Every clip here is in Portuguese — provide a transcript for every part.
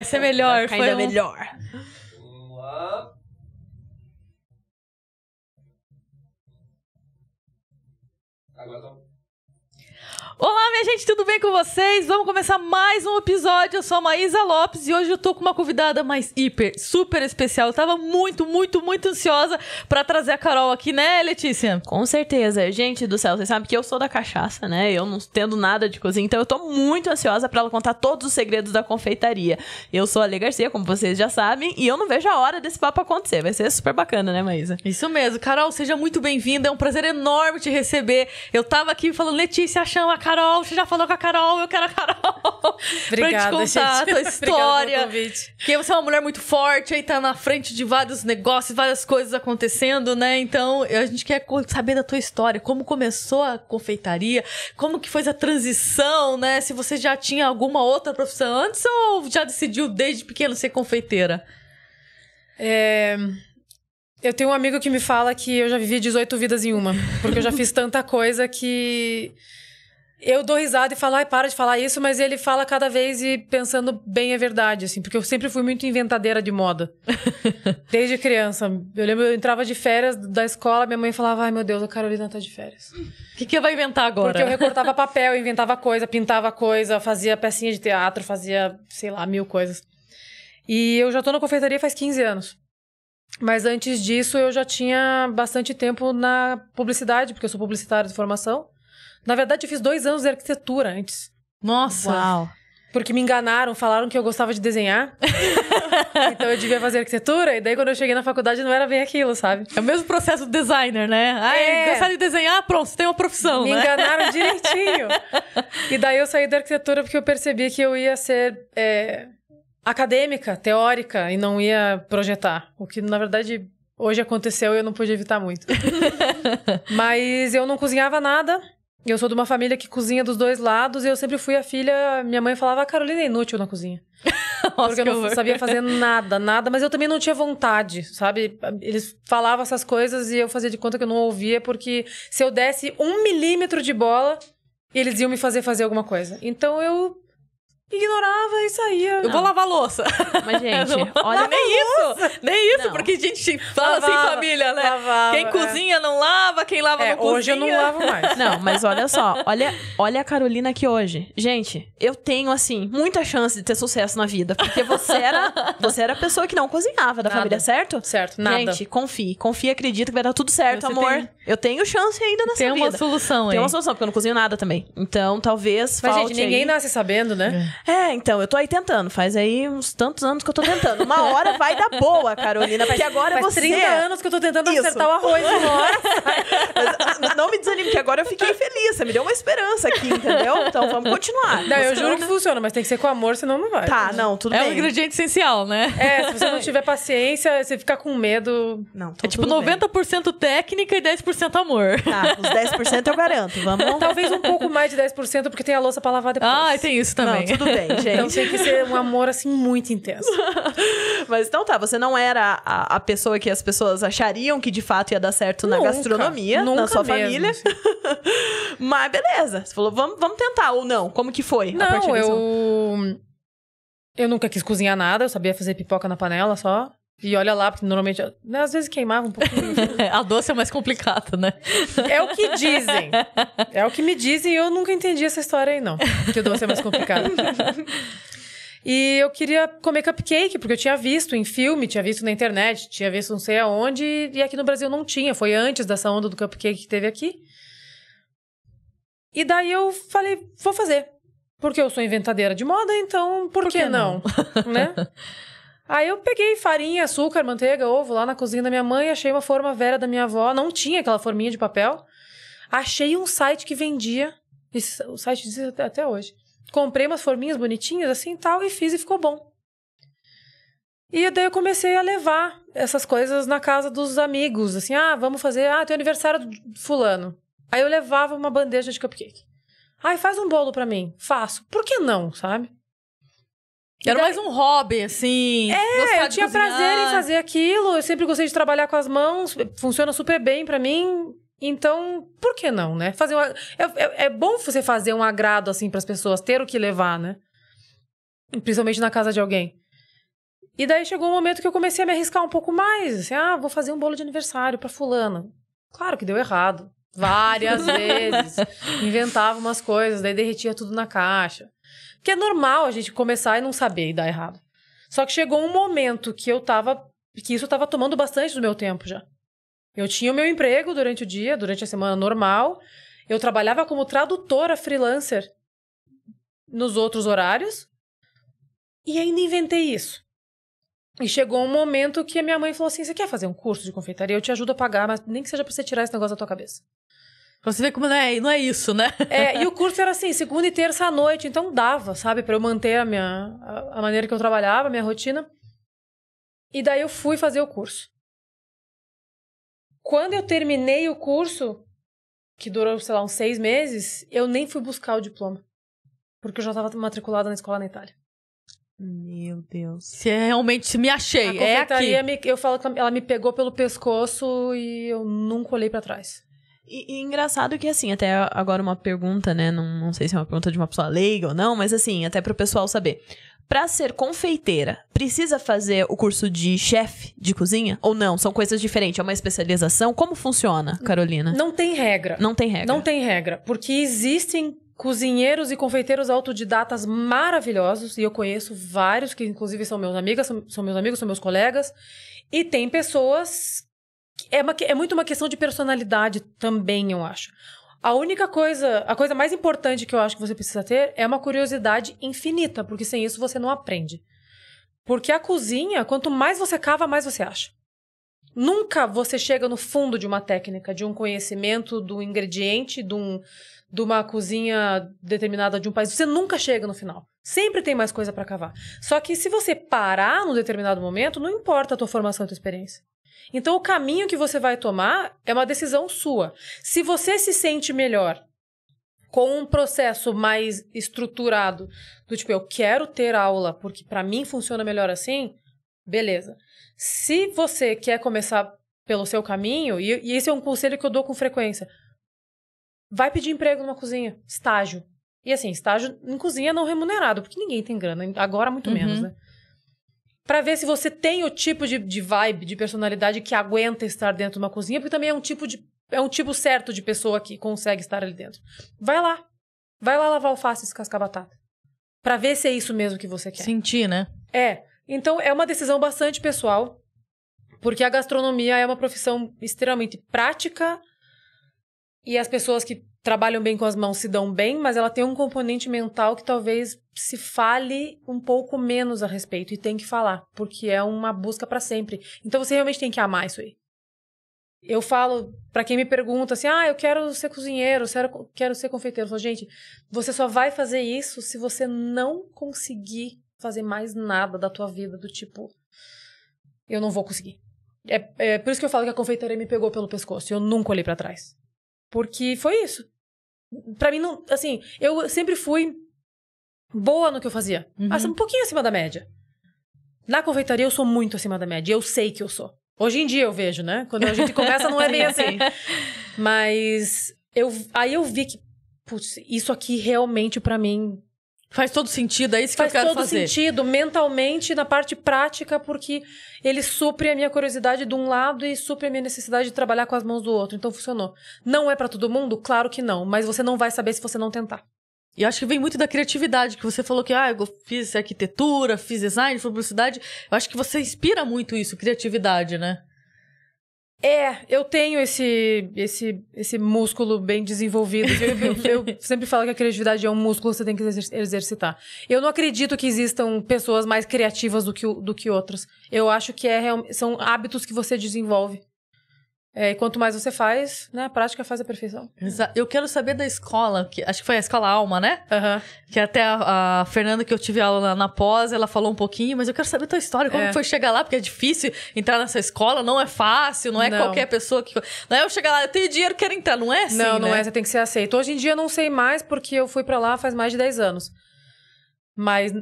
Vai ser é melhor, vai foi ainda melhor. Agora tá Olá, minha gente, tudo bem com vocês? Vamos começar mais um episódio. Eu sou a Maísa Lopes e hoje eu tô com uma convidada mais hiper, super especial. Eu tava muito, muito, muito ansiosa para trazer a Carol aqui, né, Letícia? Com certeza. Gente do céu, vocês sabem que eu sou da cachaça, né? Eu não tendo nada de cozinha, então eu tô muito ansiosa para ela contar todos os segredos da confeitaria. Eu sou a Lê Garcia, como vocês já sabem, e eu não vejo a hora desse papo acontecer. Vai ser super bacana, né, Maísa? Isso mesmo. Carol, seja muito bem-vinda. É um prazer enorme te receber. Eu tava aqui falando, Letícia, chama a Carol, você já falou com a Carol, eu quero a Carol. Obrigada, pra te contar gente. a tua história. Porque você é uma mulher muito forte, aí tá na frente de vários negócios, várias coisas acontecendo, né? Então, a gente quer saber da tua história, como começou a confeitaria, como que foi a transição, né? Se você já tinha alguma outra profissão antes ou já decidiu desde pequeno ser confeiteira? É... Eu tenho um amigo que me fala que eu já vivi 18 vidas em uma, porque eu já fiz tanta coisa que eu dou risada e falo, ai, para de falar isso, mas ele fala cada vez e pensando bem é verdade, assim, porque eu sempre fui muito inventadeira de moda. Desde criança. Eu lembro, eu entrava de férias da escola, minha mãe falava, ai meu Deus, a Carolina tá de férias. O que, que vai inventar agora? Porque eu recortava papel, inventava coisa, pintava coisa, fazia pecinha de teatro, fazia, sei lá, mil coisas. E eu já tô na confeitaria faz 15 anos. Mas antes disso, eu já tinha bastante tempo na publicidade, porque eu sou publicitária de formação. Na verdade, eu fiz dois anos de arquitetura antes. Nossa! Uau. Porque me enganaram, falaram que eu gostava de desenhar. então eu devia fazer arquitetura. E daí, quando eu cheguei na faculdade, não era bem aquilo, sabe? É o mesmo processo do designer, né? Ah, é. gostar de desenhar, pronto, você tem uma profissão. Me né? enganaram direitinho. e daí eu saí da arquitetura porque eu percebi que eu ia ser é, acadêmica, teórica, e não ia projetar. O que, na verdade, hoje aconteceu e eu não pude evitar muito. Mas eu não cozinhava nada eu sou de uma família que cozinha dos dois lados e eu sempre fui a filha. Minha mãe falava, a Carolina é inútil na cozinha. Nossa, porque eu não horror. sabia fazer nada, nada, mas eu também não tinha vontade, sabe? Eles falavam essas coisas e eu fazia de conta que eu não ouvia, porque se eu desse um milímetro de bola, eles iam me fazer fazer alguma coisa. Então eu ignorava e saía. Não. Eu vou lavar louça. Mas, gente, olha... nem isso, nem isso, não. porque a gente fala assim, lavava, assim, família, né? Lavava, quem é. cozinha não lava, quem lava é, não cozinha. Hoje eu não lavo mais. Não, mas olha só, olha, olha a Carolina aqui hoje. Gente, eu tenho, assim, muita chance de ter sucesso na vida, porque você era, você era a pessoa que não cozinhava da nada. família, certo? Certo, nada. Gente, confie, confie, acredita que vai dar tudo certo, você amor. Tem... Eu tenho chance ainda nessa tem vida. Tem uma solução aí. Tem uma solução, porque eu não cozinho nada também. Então, talvez Mas, gente, ninguém aí... nasce sabendo, né? É. É, então, eu tô aí tentando. Faz aí uns tantos anos que eu tô tentando. Uma hora vai dar boa, Carolina, porque agora Faz você... 30 é anos que eu tô tentando Isso. acertar o arroz Mas, ah, não me desanime, que agora eu fiquei feliz. Você me deu uma esperança aqui, entendeu? Então, vamos continuar. Não, eu juro que funciona, mas tem que ser com amor, senão não vai. Tá, não, tudo é bem. É um ingrediente essencial, né? É, se você não tiver paciência, você ficar com medo... Não, É tipo 90% bem. técnica e 10% amor. Tá, os 10% eu garanto, vamos... Talvez um pouco mais de 10%, porque tem a louça pra lavar depois. Ah, tem isso também. Não, tudo bem, gente. Então tem que ser um amor, assim, muito intenso. Mas então tá, você não era a, a, pessoa que as pessoas achariam que de fato ia dar certo nunca, na gastronomia, nunca na sua mesmo, família. Assim. Mas beleza, você falou, vamos, vamos tentar, ou não? Como que foi? Não, eu... Eu nunca quis cozinhar nada, eu sabia fazer pipoca na panela só. E olha lá, porque normalmente. Né, às vezes queimava um pouquinho. Né? a doce é mais complicada, né? É o que dizem. É o que me dizem e eu nunca entendi essa história aí, não. Que o doce é mais complicado. e eu queria comer cupcake, porque eu tinha visto em filme, tinha visto na internet, tinha visto não sei aonde, e aqui no Brasil não tinha. Foi antes dessa onda do cupcake que teve aqui. E daí eu falei, vou fazer. Porque eu sou inventadeira de moda, então por, por que, que, não? não? né? Aí eu peguei farinha, açúcar, manteiga, ovo lá na cozinha da minha mãe, achei uma forma velha da minha avó, não tinha aquela forminha de papel. Achei um site que vendia, o site diz até hoje. Comprei umas forminhas bonitinhas assim tal e fiz e ficou bom. E daí eu comecei a levar essas coisas na casa dos amigos, assim, ah, vamos fazer, ah, tem aniversário do fulano. Aí eu levava uma bandeja de cupcake. Ai, ah, faz um bolo para mim. Faço. Por que não, sabe? Era mais um hobby, assim. É, eu tinha prazer em fazer aquilo. Eu sempre gostei de trabalhar com as mãos. Funciona super bem para mim. Então, por que não, né? Fazer uma... é, é, é bom você fazer um agrado, assim, para as pessoas, ter o que levar, né? Principalmente na casa de alguém. E daí chegou um momento que eu comecei a me arriscar um pouco mais. Assim, ah, vou fazer um bolo de aniversário para fulana. Claro que deu errado. Várias vezes. Inventava umas coisas, daí derretia tudo na caixa que é normal a gente começar e não saber e dar errado. Só que chegou um momento que eu tava. que isso estava tomando bastante do meu tempo já. Eu tinha o meu emprego durante o dia, durante a semana normal. Eu trabalhava como tradutora freelancer nos outros horários. E ainda inventei isso. E chegou um momento que a minha mãe falou assim: Você quer fazer um curso de confeitaria? Eu te ajudo a pagar, mas nem que seja para você tirar esse negócio da tua cabeça. Pra você ver como não é, não é isso, né? É, e o curso era assim, segunda e terça à noite, então dava, sabe? para eu manter a minha... A maneira que eu trabalhava, a minha rotina. E daí eu fui fazer o curso. Quando eu terminei o curso, que durou, sei lá, uns seis meses, eu nem fui buscar o diploma. Porque eu já estava matriculada na escola na Itália. Meu Deus. Você realmente me achei. A é aqui. Me, eu falo que ela me pegou pelo pescoço e eu nunca olhei para trás. E, e, engraçado que, assim, até agora uma pergunta, né? Não, não sei se é uma pergunta de uma pessoa leiga ou não, mas assim, até pro pessoal saber. Pra ser confeiteira, precisa fazer o curso de chefe de cozinha? Ou não? São coisas diferentes? É uma especialização? Como funciona, Carolina? Não tem regra. Não tem regra. Não tem regra. Porque existem cozinheiros e confeiteiros autodidatas maravilhosos, e eu conheço vários que, inclusive, são meus amigos, são, são meus amigos, são meus colegas. E tem pessoas é, uma, é muito uma questão de personalidade também, eu acho. A única coisa, a coisa mais importante que eu acho que você precisa ter é uma curiosidade infinita, porque sem isso você não aprende. Porque a cozinha, quanto mais você cava, mais você acha. Nunca você chega no fundo de uma técnica, de um conhecimento, do ingrediente, de, um, de uma cozinha determinada de um país. Você nunca chega no final. Sempre tem mais coisa para cavar. Só que se você parar num determinado momento, não importa a tua formação e a tua experiência. Então, o caminho que você vai tomar é uma decisão sua. Se você se sente melhor com um processo mais estruturado, do tipo, eu quero ter aula porque para mim funciona melhor assim, beleza. Se você quer começar pelo seu caminho, e, e esse é um conselho que eu dou com frequência, vai pedir emprego numa cozinha, estágio. E assim, estágio em cozinha não remunerado, porque ninguém tem grana, agora muito uhum. menos, né? para ver se você tem o tipo de, de, vibe, de personalidade que aguenta estar dentro de uma cozinha, porque também é um tipo de é um tipo certo de pessoa que consegue estar ali dentro. Vai lá. Vai lá lavar alface e descascar batata. Para ver se é isso mesmo que você quer. Sentir, né? É. Então é uma decisão bastante pessoal, porque a gastronomia é uma profissão extremamente prática e as pessoas que trabalham bem com as mãos, se dão bem, mas ela tem um componente mental que talvez se fale um pouco menos a respeito e tem que falar, porque é uma busca para sempre. Então você realmente tem que amar isso aí. Eu falo para quem me pergunta assim: "Ah, eu quero ser cozinheiro, quero ser confeiteiro". Eu falo, gente, você só vai fazer isso se você não conseguir fazer mais nada da tua vida do tipo eu não vou conseguir. É, é por isso que eu falo que a confeitaria me pegou pelo pescoço. Eu nunca olhei para trás. Porque foi isso. Pra mim, não, assim, eu sempre fui boa no que eu fazia. Uhum. um pouquinho acima da média. Na confeitaria, eu sou muito acima da média. Eu sei que eu sou. Hoje em dia eu vejo, né? Quando a gente começa, não é bem assim. Mas eu, aí eu vi que, putz, isso aqui realmente para mim Faz todo sentido, é isso que Faz eu quero fazer. Faz todo sentido, mentalmente na parte prática, porque ele supre a minha curiosidade de um lado e supre a minha necessidade de trabalhar com as mãos do outro. Então funcionou. Não é para todo mundo? Claro que não, mas você não vai saber se você não tentar. E acho que vem muito da criatividade, que você falou que ah, eu fiz arquitetura, fiz design, publicidade. Eu acho que você inspira muito isso, criatividade, né? É, eu tenho esse, esse, esse músculo bem desenvolvido. Eu, eu, sempre falo que a criatividade é um músculo que você tem que exercitar. Eu não acredito que existam pessoas mais criativas do que, do que outras. Eu acho que é, são hábitos que você desenvolve. É, e quanto mais você faz, né? A prática faz a perfeição. Eu quero saber da escola, que acho que foi a escola Alma, né? Uhum. Que até a, a, Fernanda, que eu tive aula na, na, pós, ela falou um pouquinho, mas eu quero saber a tua história, como é. foi chegar lá, porque é difícil entrar nessa escola, não é fácil, não é não. qualquer pessoa que. Não é eu chegar lá, eu tenho dinheiro, quero entrar, não é assim? Não, não né? é, você tem que ser aceito. Hoje em dia eu não sei mais, porque eu fui para lá faz mais de 10 anos. Mas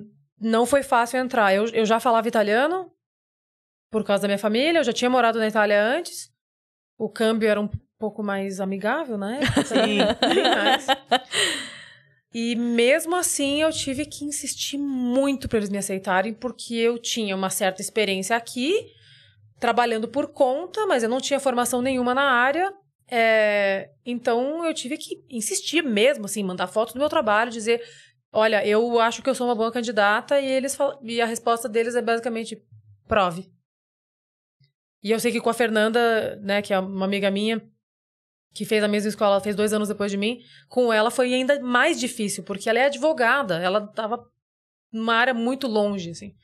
não foi fácil entrar. Eu, eu já falava italiano, por causa da minha família, eu já tinha morado na Itália antes o câmbio era um pouco mais amigável, né? Sim. E mesmo assim eu tive que insistir muito para eles me aceitarem, porque eu tinha uma certa experiência aqui, trabalhando por conta, mas eu não tinha formação nenhuma na área. É... então eu tive que insistir mesmo, assim, mandar foto do meu trabalho, dizer: olha, eu acho que eu sou uma boa candidata, e eles fal... e a resposta deles é basicamente prove. E eu sei que com a Fernanda, né, que é uma amiga minha, que fez a mesma escola, fez dois anos depois de mim, com ela foi ainda mais difícil, porque ela é advogada, ela estava numa área muito longe, assim.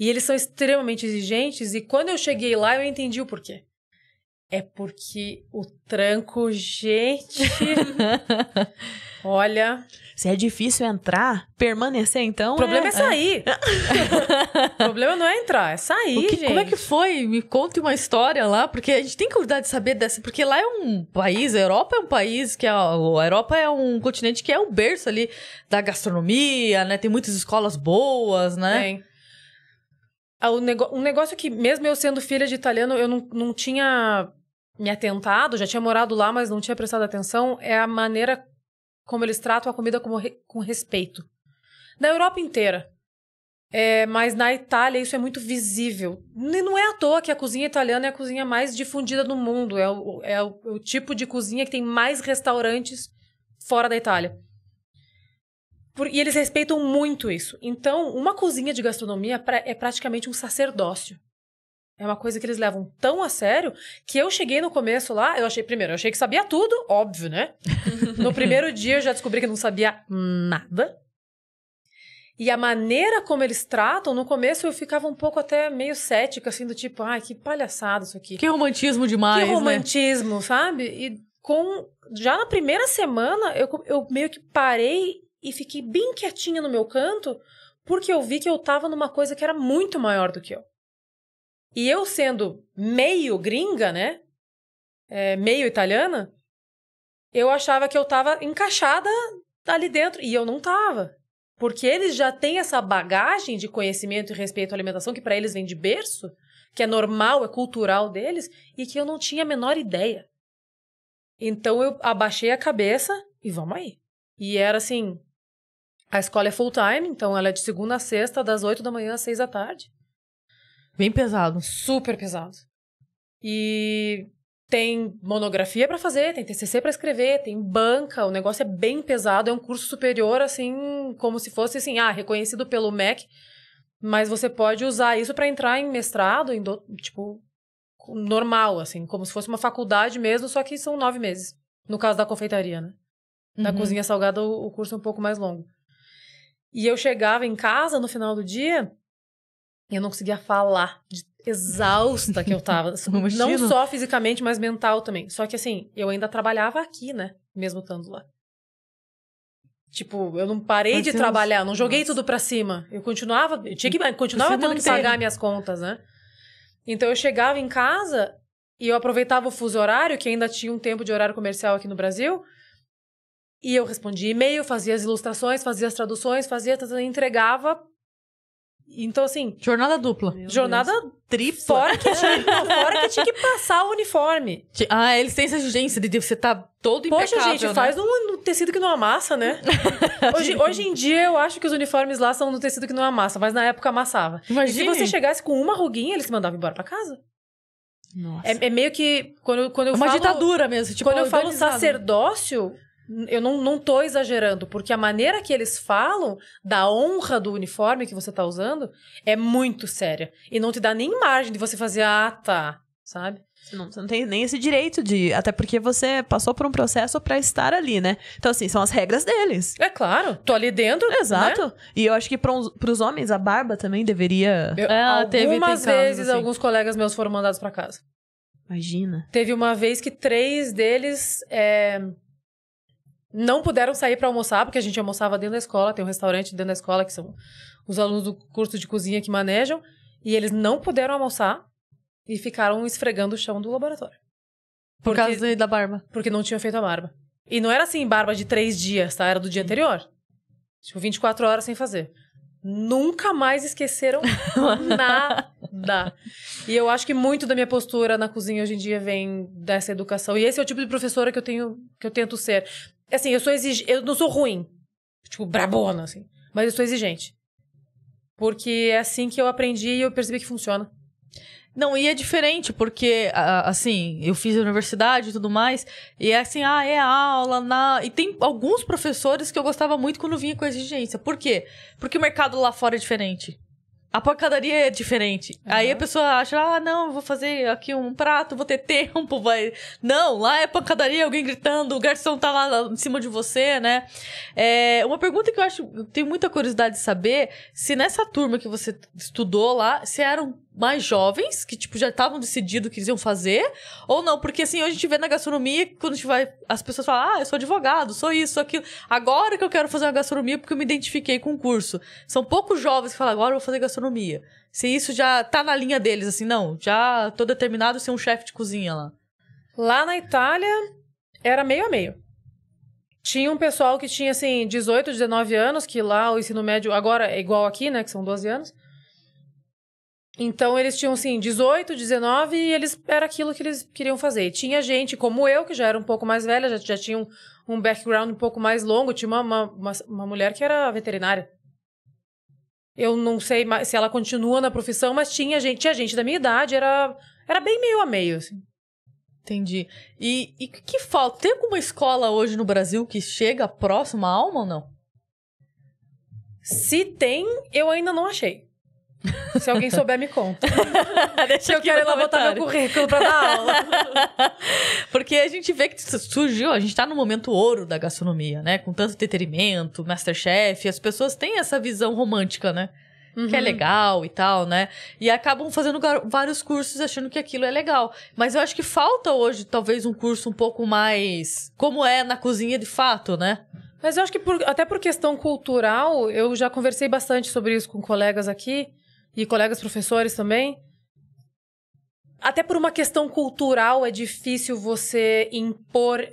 E eles são extremamente exigentes, e quando eu cheguei lá, eu entendi o porquê. É porque o tranco, gente. olha, se é difícil entrar, permanecer então. O problema é, é sair. É. o problema não é entrar, é sair. Que, como é que foi? Me conte uma história lá, porque a gente tem curiosidade de saber dessa. Porque lá é um país, a Europa é um país que. A, é, a Europa é um continente que é o berço ali da gastronomia, né? Tem muitas escolas boas, né? Tem. Ah, um negócio que, mesmo eu sendo filha de italiano, eu não, não tinha me atentado, já tinha morado lá, mas não tinha prestado atenção, é a maneira como eles tratam a comida com, com respeito. Na Europa inteira. É, mas na Itália isso é muito visível. não é à toa que a cozinha italiana é a cozinha mais difundida do mundo. É o, é o, é o tipo de cozinha que tem mais restaurantes fora da Itália. Por, e eles respeitam muito isso. Então, uma cozinha de gastronomia é pra, é praticamente um sacerdócio. É uma coisa que eles levam tão a sério que eu cheguei no começo lá, eu achei, primeiro, eu achei que sabia tudo, óbvio, né? no primeiro dia eu já descobri que não sabia nada. E a maneira como eles tratam, no começo eu ficava um pouco até meio cética, assim, do tipo, ai, que palhaçada isso aqui. Que romantismo demais. Que né? romantismo, né? sabe? E com. Já na primeira semana, eu, eu meio que parei e fiquei bem quietinha no meu canto, porque eu vi que eu tava numa coisa que era muito maior do que eu. E eu sendo meio gringa, né? É, meio italiana, eu achava que eu tava encaixada ali dentro. E eu não tava. Porque eles já têm essa bagagem de conhecimento e respeito à alimentação que para eles vem de berço, que é normal, é cultural deles, e que eu não tinha a menor ideia. Então eu abaixei a cabeça e vamos aí. E era assim: a escola é full time, então ela é de segunda a sexta, das oito da manhã às seis da tarde. Bem pesado. Super pesado. E tem monografia para fazer, tem TCC para escrever, tem banca, o negócio é bem pesado, é um curso superior assim, como se fosse assim, ah, reconhecido pelo MEC, mas você pode usar isso para entrar em mestrado, em do, tipo normal assim, como se fosse uma faculdade mesmo, só que são nove meses. No caso da confeitaria, né? Na uhum. cozinha salgada o curso é um pouco mais longo. E eu chegava em casa no final do dia, eu não conseguia falar de exausta que eu tava. não só fisicamente, mas mental também. Só que assim, eu ainda trabalhava aqui, né? Mesmo estando lá. Tipo, eu não parei mas de Deus. trabalhar, não joguei Nossa. tudo pra cima. Eu continuava, eu tinha que, continuava tendo que pagar minhas contas, né? Então eu chegava em casa e eu aproveitava o fuso horário, que ainda tinha um tempo de horário comercial aqui no Brasil, e eu respondia e-mail, fazia as ilustrações, fazia as traduções, fazia, entregava então, assim. Jornada dupla. Meu jornada tripla. Fora que, tinha, fora que tinha que passar o uniforme. Ah, eles têm essa exigência de você estar tá todo Poxa, impecável. Poxa, gente, né? faz num, tecido que não amassa, né? hoje, hoje em dia, eu acho que os uniformes lá são no tecido que não amassa, mas na época amassava. imagina se você chegasse com uma ruguinha, eles te mandavam embora pra casa. Nossa. É, é meio que. Quando, quando eu Uma falo, ditadura mesmo. Tipo, quando eu falo sacerdócio, eu não, não tô exagerando, porque a maneira que eles falam da honra do uniforme que você tá usando é muito séria. E não te dá nem margem de você fazer, ah, tá, sabe? Você não, você não, tem nem esse direito de. Até porque você passou por um processo para estar ali, né? Então, assim, são as regras deles. É claro. Tô ali dentro. Né? Exato. Né? E eu acho que para os homens, a barba também deveria. Eu, é, algumas teve, vezes, assim. alguns colegas meus foram mandados para casa. Imagina. Teve uma vez que três deles. É não puderam sair para almoçar, porque a gente almoçava dentro da escola, tem um restaurante dentro da escola que são os alunos do curso de cozinha que manejam, e eles não puderam almoçar e ficaram esfregando o chão do laboratório. Por porque, causa da barba. Porque não tinham feito a barba. E não era assim, barba de três dias, tá? Era do dia hum. anterior. Tipo, 24 horas sem fazer. Nunca mais esqueceram nada. E eu acho que muito da minha postura na cozinha hoje em dia vem dessa educação. E esse é o tipo de professora que eu tenho, que eu tento ser. Assim, eu sou exigente. Eu não sou ruim. Tipo, brabona, assim. Mas eu sou exigente. Porque é assim que eu aprendi e eu percebi que funciona. Não, e é diferente, porque, assim, eu fiz a universidade e tudo mais, e é assim, ah, é aula, na... e tem alguns professores que eu gostava muito quando vinha com exigência. Por quê? Porque o mercado lá fora é diferente a porcadaria é diferente. Uhum. Aí a pessoa acha, ah, não, vou fazer aqui um prato, vou ter tempo, vai. Não, lá é pancadaria, alguém gritando, o garçom tá lá em cima de você, né? É, uma pergunta que eu acho, eu tenho muita curiosidade de saber, se nessa turma que você estudou lá, se eram mais jovens, que, tipo, já estavam decidido o que eles iam fazer, ou não, porque, assim, hoje a gente vê na gastronomia, quando a gente vai, as pessoas falam, ah, eu sou advogado, sou isso, sou aquilo, agora que eu quero fazer uma gastronomia porque eu me identifiquei com o curso. São poucos jovens que falam, agora eu vou fazer gastronomia. Se isso já tá na linha deles, assim, não, já tô determinado a ser um chefe de cozinha lá. Lá na Itália, era meio a meio. Tinha um pessoal que tinha, assim, 18, 19 anos, que lá o ensino médio, agora é igual aqui, né, que são 12 anos, então eles tinham assim 18, 19 e eles era aquilo que eles queriam fazer. E tinha gente como eu que já era um pouco mais velha, já, já tinha um, um background um pouco mais longo, tinha uma, uma, uma, uma mulher que era veterinária. Eu não sei se ela continua na profissão, mas tinha gente, tinha gente da minha idade, era era bem meio a meio assim. Entendi. E e que falta tem alguma escola hoje no Brasil que chega próxima à alma ou não? Se tem, eu ainda não achei. Se alguém souber, me conta. Deixa eu quero botar meu currículo para dar aula. Porque a gente vê que surgiu, a gente está no momento ouro da gastronomia, né? Com tanto entretenimento, Masterchef, as pessoas têm essa visão romântica, né? Uhum. Que é uhum. legal e tal, né? E acabam fazendo vários cursos achando que aquilo é legal. Mas eu acho que falta hoje, talvez, um curso um pouco mais. Como é na cozinha de fato, né? Mas eu acho que por, até por questão cultural, eu já conversei bastante sobre isso com colegas aqui e colegas professores também. Até por uma questão cultural é difícil você impor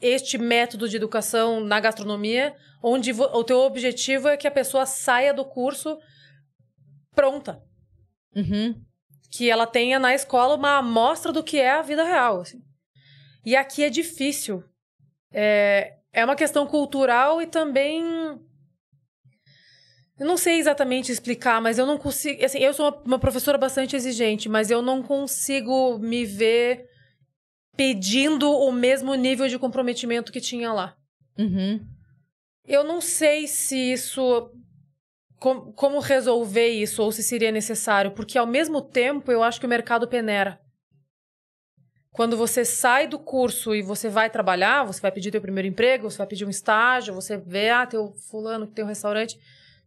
este método de educação na gastronomia, onde o teu objetivo é que a pessoa saia do curso pronta. Uhum. Que ela tenha na escola uma amostra do que é a vida real. Assim. E aqui é difícil. É, é uma questão cultural e também eu não sei exatamente explicar, mas eu não consigo. Assim, eu sou uma, uma professora bastante exigente, mas eu não consigo me ver pedindo o mesmo nível de comprometimento que tinha lá. Uhum. Eu não sei se isso. Com, como resolver isso ou se seria necessário, porque ao mesmo tempo eu acho que o mercado peneira. Quando você sai do curso e você vai trabalhar, você vai pedir teu primeiro emprego, você vai pedir um estágio, você vê, ah, teu fulano que tem um restaurante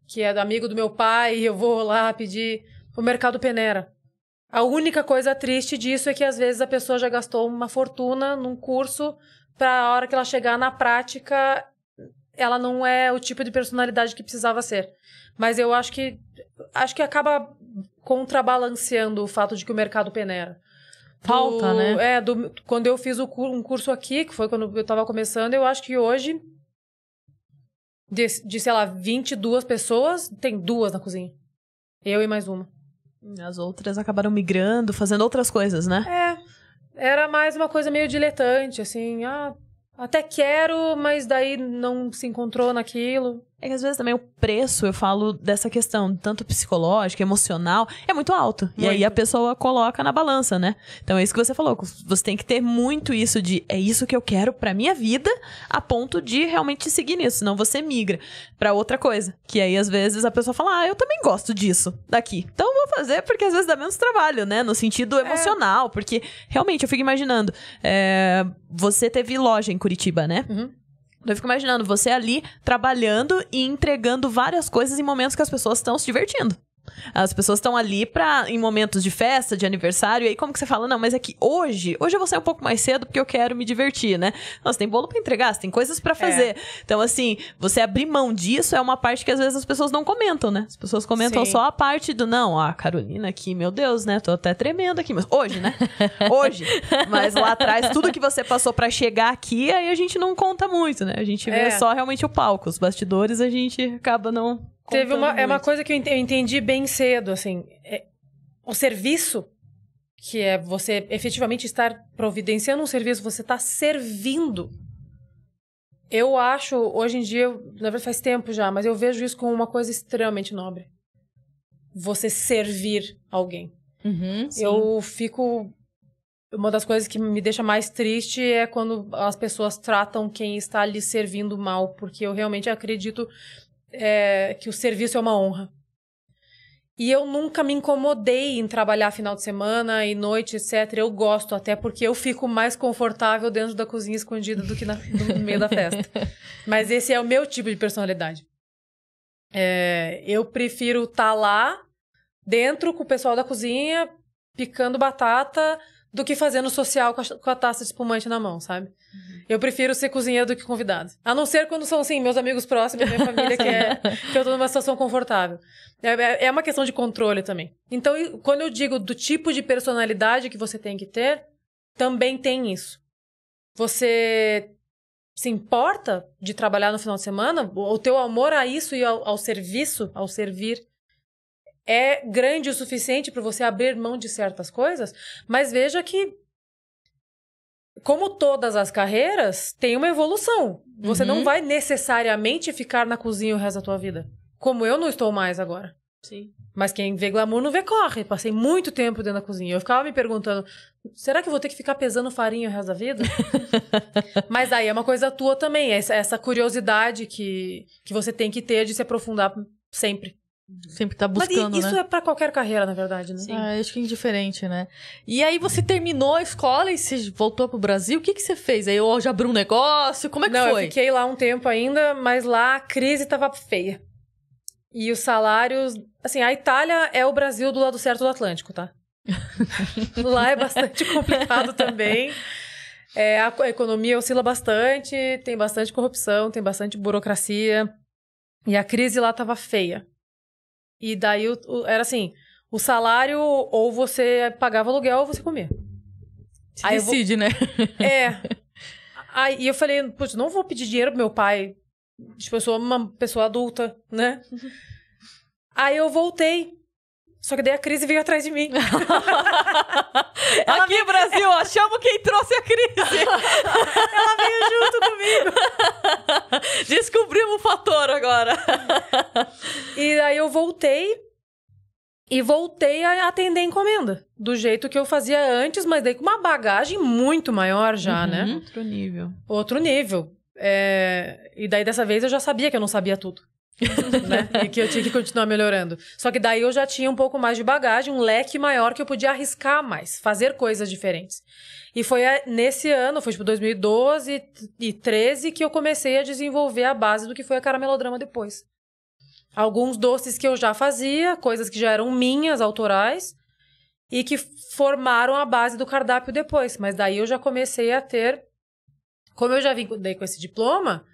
que é do amigo do meu pai, eu vou lá pedir o mercado peneira. A única coisa triste disso é que às vezes a pessoa já gastou uma fortuna num curso para a hora que ela chegar na prática, ela não é o tipo de personalidade que precisava ser. Mas eu acho que acho que acaba contrabalanceando o fato de que o mercado peneira. Falta, do, né? É, do, quando eu fiz o, um curso aqui, que foi quando eu estava começando, eu acho que hoje de, de, sei lá, 22 pessoas, tem duas na cozinha. Eu e mais uma. As outras acabaram migrando, fazendo outras coisas, né? É. Era mais uma coisa meio diletante, assim, ah, até quero, mas daí não se encontrou naquilo. É que às vezes também o preço, eu falo dessa questão, tanto psicológica, emocional, é muito alto. Muito. E aí a pessoa coloca na balança, né? Então é isso que você falou. Você tem que ter muito isso de é isso que eu quero pra minha vida, a ponto de realmente seguir nisso. Senão você migra para outra coisa. Que aí às vezes a pessoa fala, ah, eu também gosto disso daqui. Então vou fazer porque às vezes dá menos trabalho, né? No sentido é. emocional. É. Porque realmente eu fico imaginando, é, você teve loja em Curitiba, né? Uhum. Então, eu fico imaginando você ali trabalhando e entregando várias coisas em momentos que as pessoas estão se divertindo. As pessoas estão ali pra, em momentos de festa, de aniversário, e aí como que você fala, não, mas é que hoje, hoje eu vou sair um pouco mais cedo porque eu quero me divertir, né? Nossa, tem bolo pra entregar, você tem coisas para é. fazer. É. Então, assim, você abrir mão disso é uma parte que às vezes as pessoas não comentam, né? As pessoas comentam Sim. só a parte do, não, a Carolina aqui, meu Deus, né? Tô até tremendo aqui, mas hoje, né? Hoje. mas lá atrás, tudo que você passou para chegar aqui, aí a gente não conta muito, né? A gente vê é. só realmente o palco. Os bastidores a gente acaba não Teve uma, é uma coisa que eu entendi bem cedo, assim. É, o serviço, que é você efetivamente estar providenciando um serviço, você está servindo. Eu acho, hoje em dia, na verdade faz tempo já, mas eu vejo isso como uma coisa extremamente nobre. Você servir alguém. Uhum, eu fico. Uma das coisas que me deixa mais triste é quando as pessoas tratam quem está lhe servindo mal, porque eu realmente acredito é, que o serviço é uma honra. E eu nunca me incomodei em trabalhar final de semana e noite, etc. Eu gosto, até porque eu fico mais confortável dentro da cozinha escondida do que na, no meio da festa. Mas esse é o meu tipo de personalidade. É, eu prefiro estar tá lá, dentro, com o pessoal da cozinha, picando batata, do que fazendo social com a, com a taça de espumante na mão, sabe? Uhum. Eu prefiro ser cozinheira do que convidada. A não ser quando são, assim, meus amigos próximos, minha família, que, é, que eu tô numa situação confortável. É, é, é uma questão de controle também. Então, quando eu digo do tipo de personalidade que você tem que ter, também tem isso. Você se importa de trabalhar no final de semana? O teu amor a isso e ao, ao serviço, ao servir, é grande o suficiente para você abrir mão de certas coisas, mas veja que como todas as carreiras, tem uma evolução. Você uhum. não vai necessariamente ficar na cozinha o resto da tua vida. Como eu não estou mais agora. Sim. Mas quem vê glamour não vê corre. Passei muito tempo dentro da cozinha. Eu ficava me perguntando: será que vou ter que ficar pesando farinha o resto da vida? Mas aí é uma coisa tua também, é essa curiosidade que, que você tem que ter de se aprofundar sempre. Uhum. Sempre tá buscando, Mas isso né? é para qualquer carreira, na verdade, né? Sim. Ah, acho que é indiferente, né? E aí você terminou a escola e você voltou pro Brasil. O que, que você fez? Aí hoje abriu um negócio? Como é que Não, foi? eu fiquei lá um tempo ainda, mas lá a crise tava feia. E os salários... Assim, a Itália é o Brasil do lado certo do Atlântico, tá? lá é bastante complicado também. É, a economia oscila bastante, tem bastante corrupção, tem bastante burocracia. E a crise lá tava feia. E daí o, o, era assim: o salário, ou você pagava aluguel, ou você comia. Se aí decide, vou... né? É. Aí e eu falei, putz, não vou pedir dinheiro pro meu pai. Tipo, eu sou uma pessoa adulta, né? aí eu voltei só que daí a crise veio atrás de mim. Aqui, veio... Brasil, achamos quem trouxe a crise. Ela veio junto comigo. Descobrimos o fator agora. e aí eu voltei e voltei a atender a encomenda. Do jeito que eu fazia antes, mas daí com uma bagagem muito maior já, uhum, né? Outro nível. Outro nível. É... E daí dessa vez eu já sabia que eu não sabia tudo. né? E que eu tinha que continuar melhorando. Só que daí eu já tinha um pouco mais de bagagem, um leque maior que eu podia arriscar mais, fazer coisas diferentes. E foi nesse ano, foi tipo 2012 e 13, que eu comecei a desenvolver a base do que foi a caramelodrama depois. Alguns doces que eu já fazia, coisas que já eram minhas, autorais, e que formaram a base do cardápio depois. Mas daí eu já comecei a ter. Como eu já vim com esse diploma,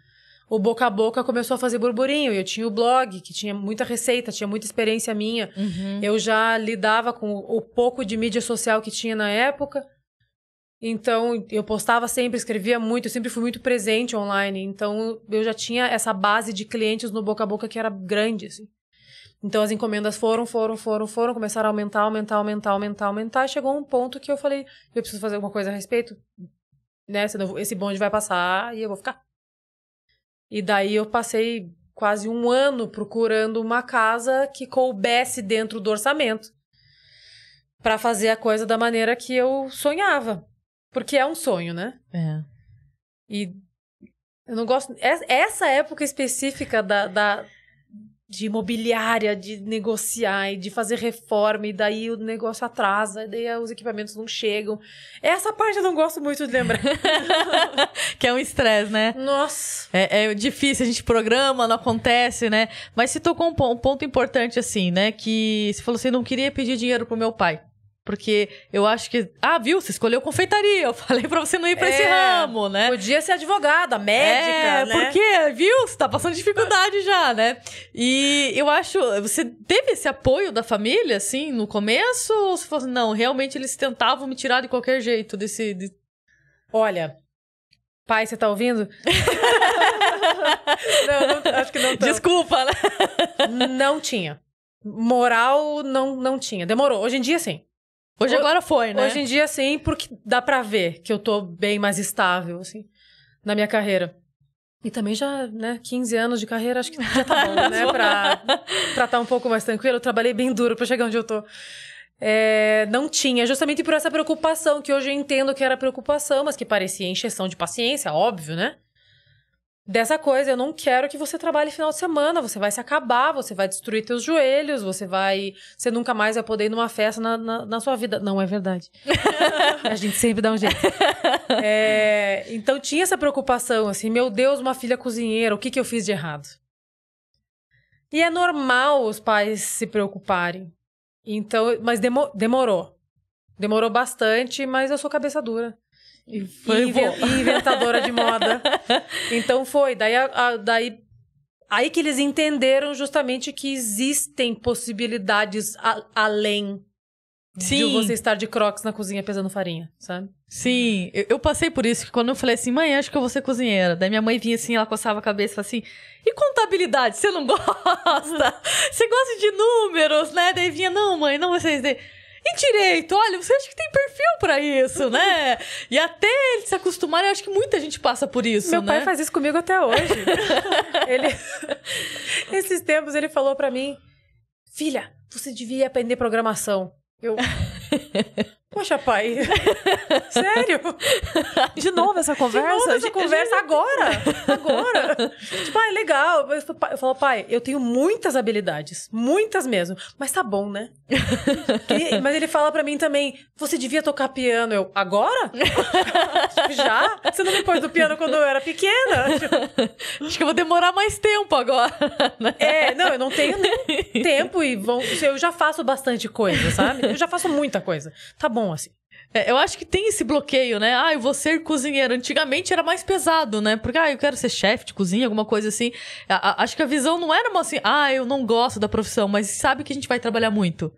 o boca a boca começou a fazer burburinho. Eu tinha o blog, que tinha muita receita, tinha muita experiência minha. Uhum. Eu já lidava com o pouco de mídia social que tinha na época. Então, eu postava sempre, escrevia muito, eu sempre fui muito presente online. Então, eu já tinha essa base de clientes no boca a boca que era grande, assim. Então, as encomendas foram, foram, foram, foram, começaram a aumentar, aumentar, aumentar, aumentar, aumentar. Chegou um ponto que eu falei, eu preciso fazer alguma coisa a respeito, né? Esse bonde vai passar e eu vou ficar. E daí eu passei quase um ano procurando uma casa que coubesse dentro do orçamento para fazer a coisa da maneira que eu sonhava. Porque é um sonho, né? É. E eu não gosto. É, essa época específica da, da de imobiliária, de negociar e de fazer reforma, e daí o negócio atrasa, e daí os equipamentos não chegam. Essa parte eu não gosto muito de lembrar. que é um estresse, né? Nossa. É, é, difícil, a gente programa, não acontece, né? Mas citou tocou um, um ponto importante, assim, né? Que você falou assim: não queria pedir dinheiro pro meu pai porque eu acho que. Ah, viu? Você escolheu confeitaria. Eu falei pra você não ir pra é, esse ramo, né? Podia ser advogada, médica. É, né? porque, viu? Você tá passando dificuldade já, né? E eu acho. Você teve esse apoio da família, assim, no começo? Ou você falou assim, não, realmente eles tentavam me tirar de qualquer jeito desse. De... Olha, Pai, você tá ouvindo? não, não, acho que não. Tô. Desculpa, né? Não tinha. Moral não, não tinha. Demorou. Hoje em dia, sim. Hoje agora foi, né? Hoje em dia, sim, porque dá pra ver que eu tô bem mais estável, assim, na minha carreira. E também já, né, 15 anos de carreira, acho que já tá bom, né? pra, pra estar tá um pouco mais tranquilo. Eu trabalhei bem duro pra chegar onde eu tô. É, não tinha, justamente por essa preocupação, que hoje eu entendo que era preocupação, mas que parecia encheção de paciência, óbvio, né? dessa coisa, eu não quero que você trabalhe final de semana, você vai se acabar, você vai destruir teus joelhos, você vai. Você nunca mais vai poder ir numa festa na, na, na sua vida. Não é verdade. a gente sempre dá um jeito. É, então tinha essa preocupação, assim, meu Deus, uma filha cozinheira, o que, que eu fiz de errado? E é normal os pais se preocuparem. Então, mas demo, demorou. Demorou bastante, mas eu sou cabeça dura. E, foi, e inventadora de moda. Então foi. Daí, a, a, daí aí que eles entenderam justamente que existem possibilidades a, além Sim. de você estar de crocs na cozinha pesando farinha, sabe? Sim, eu, eu, passei por isso, que quando eu falei assim, mãe, acho que eu vou ser cozinheira. Daí minha mãe vinha assim, ela coçava a cabeça assim, e contabilidade, você não gosta? você gosta de números, né? Daí vinha, não mãe, não, vocês... E direito, olha, você acha que tem perfil para isso, né? E até eles se acostumarem, eu acho que muita gente passa por isso, Meu né? pai faz isso comigo até hoje. ele... Esses tempos ele falou para mim, filha, você devia aprender programação. Eu... Poxa, pai. Sério? De novo essa conversa? De novo essa conversa agora? Agora? tipo, ah, é legal. Eu falo, pai, eu tenho muitas habilidades. Muitas mesmo. Mas tá bom, né? mas ele fala para mim também, você devia tocar piano. Eu, agora? Tipo, já? Você não me pôs do piano quando eu era pequena? Tipo... Acho que eu vou demorar mais tempo agora. Né? É, não, eu não tenho nem tempo e vão... eu já faço bastante coisa, sabe? Eu já faço muita coisa. Tá bom bom, assim. É, eu acho que tem esse bloqueio, né? Ah, eu vou ser cozinheiro. Antigamente era mais pesado, né? Porque, ah, eu quero ser chefe de cozinha, alguma coisa assim. A, a, acho que a visão não era assim, ah, eu não gosto da profissão, mas sabe que a gente vai trabalhar muito.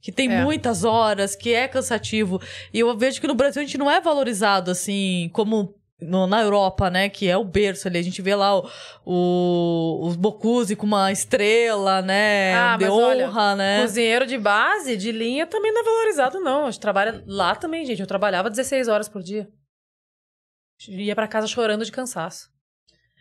Que tem é. muitas horas, que é cansativo. E eu vejo que no Brasil a gente não é valorizado, assim, como no, na Europa, né? Que é o berço ali. A gente vê lá o, o, os Bocuse com uma estrela, né? Ah, de honra, olha, né? Cozinheiro de base, de linha, também não é valorizado, não. A gente trabalha lá também, gente. Eu trabalhava 16 horas por dia. Ia para casa chorando de cansaço.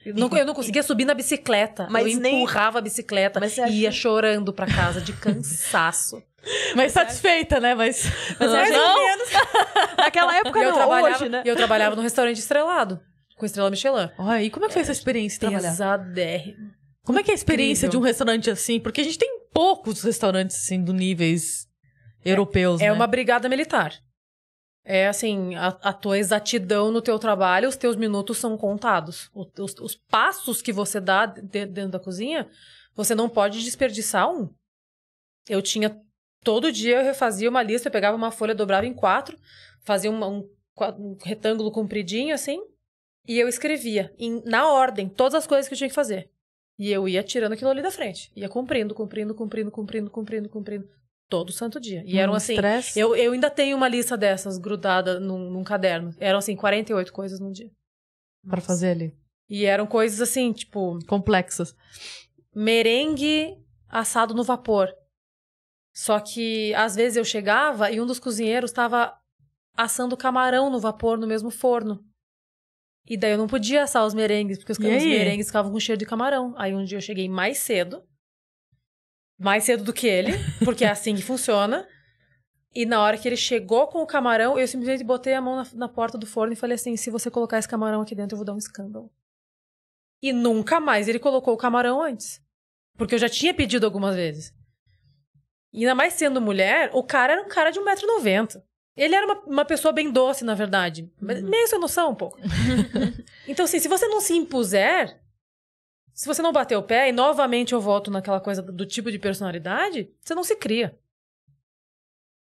Eu não, eu não conseguia subir na bicicleta. Mas eu empurrava nem... a bicicleta e ia chorando para casa de cansaço. Mas satisfeita, né? Mas, mas ah, é não. não. Naquela época eu não, trabalhava, hoje, né? E eu trabalhava num restaurante estrelado, com estrela Michelin. Olha, e como é que foi essa experiência de trabalhar? Pesadérrimo. Como é que é a experiência Incrível. de um restaurante assim? Porque a gente tem poucos restaurantes assim do níveis é, europeus, é, né? uma brigada militar. É assim, a, a, tua exatidão no teu trabalho, os teus minutos são contados. O, os, os, passos que você dá de, dentro da cozinha, você não pode desperdiçar um. Eu tinha todo dia eu refazia uma lista, eu pegava uma folha, dobrava em quatro, fazia um, um, um retângulo compridinho assim, e eu escrevia em, na ordem todas as coisas que eu tinha que fazer. E eu ia tirando aquilo ali da frente. Ia cumprindo, cumprindo, cumprindo, cumprindo, cumprindo, cumprindo. Todo santo dia. E um eram assim. Eu, eu ainda tenho uma lista dessas grudada num, num caderno. Eram assim, 48 coisas num dia. Para fazer ali. E eram coisas assim, tipo. Complexas. Merengue assado no vapor. Só que às vezes eu chegava e um dos cozinheiros estava assando camarão no vapor no mesmo forno. E daí eu não podia assar os merengues, porque os, os merengues ficavam com cheiro de camarão. Aí um dia eu cheguei mais cedo, mais cedo do que ele, porque é assim que funciona. E na hora que ele chegou com o camarão, eu simplesmente botei a mão na, na, porta do forno e falei assim: se você colocar esse camarão aqui dentro, eu vou dar um escândalo. E nunca mais ele colocou o camarão antes. Porque eu já tinha pedido algumas vezes. E ainda mais sendo mulher, o cara era um cara de 1,90m. Ele era uma, uma, pessoa bem doce, na verdade. Mas uhum. meio sem noção um pouco. então, assim, se você não se impuser, se você não bater o pé, e novamente eu volto naquela coisa do tipo de personalidade, você não se cria.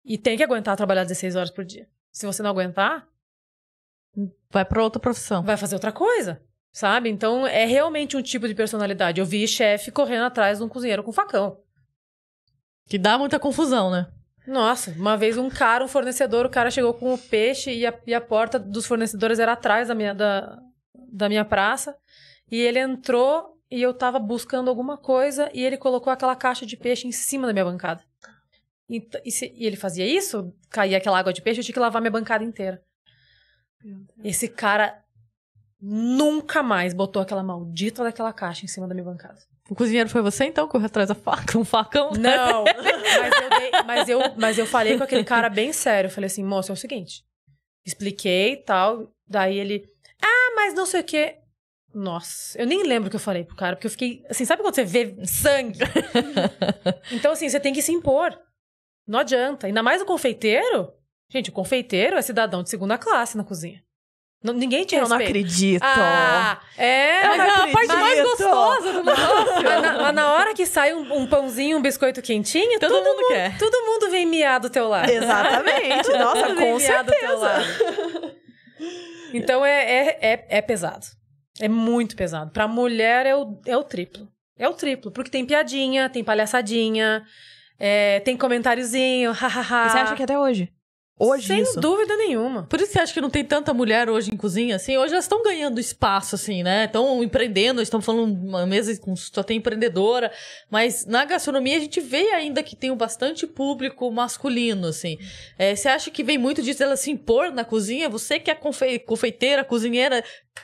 E tem que aguentar trabalhar 16 horas por dia. Se você não aguentar. Vai para outra profissão. Vai fazer outra coisa. Sabe? Então, é realmente um tipo de personalidade. Eu vi chefe correndo atrás de um cozinheiro com facão. Que dá muita confusão, né? Nossa, uma vez um cara, um fornecedor, o cara chegou com o peixe e a, e a porta dos fornecedores era atrás da minha, da, da minha praça. E ele entrou e eu tava buscando alguma coisa e ele colocou aquela caixa de peixe em cima da minha bancada. E, e, se, e ele fazia isso, caía aquela água de peixe, eu tinha que lavar minha bancada inteira. Esse cara nunca mais botou aquela maldita daquela caixa em cima da minha bancada. O cozinheiro foi você, então, que correu atrás da faca, um facão? Né? Não, mas eu, dei, mas, eu, mas eu falei com aquele cara bem sério. falei assim, moço, é o seguinte. Expliquei e tal. Daí ele, ah, mas não sei o quê. Nossa, eu nem lembro o que eu falei pro cara, porque eu fiquei. Assim, sabe quando você vê sangue? então, assim, você tem que se impor. Não adianta. Ainda mais o confeiteiro. Gente, o confeiteiro é cidadão de segunda classe na cozinha. Ninguém tinha eu Eu não acredito. Ah, é, mas é a parte mais gostosa do negócio. mas, na, mas na hora que sai um, um, pãozinho, um biscoito quentinho, todo, todo mundo, quer. Todo mundo vem miar do teu lado. Exatamente. Nossa, todo com certeza. Então é, é, é, é, pesado. É muito pesado. Pra mulher é o, é o triplo. É o triplo. Porque tem piadinha, tem palhaçadinha, é, tem comentáriozinho, hahaha. você acha que é até hoje? Hoje Sem isso. dúvida nenhuma. Por isso que acho que não tem tanta mulher hoje em cozinha, assim. Hoje elas estão ganhando espaço, assim, né? Estão empreendendo, estão falando uma mesa com só tem empreendedora. Mas na gastronomia a gente vê ainda que tem um bastante público masculino, assim. É, você acha que vem muito disso ela se impor na cozinha? Você que é confe confeiteira, cozinheira,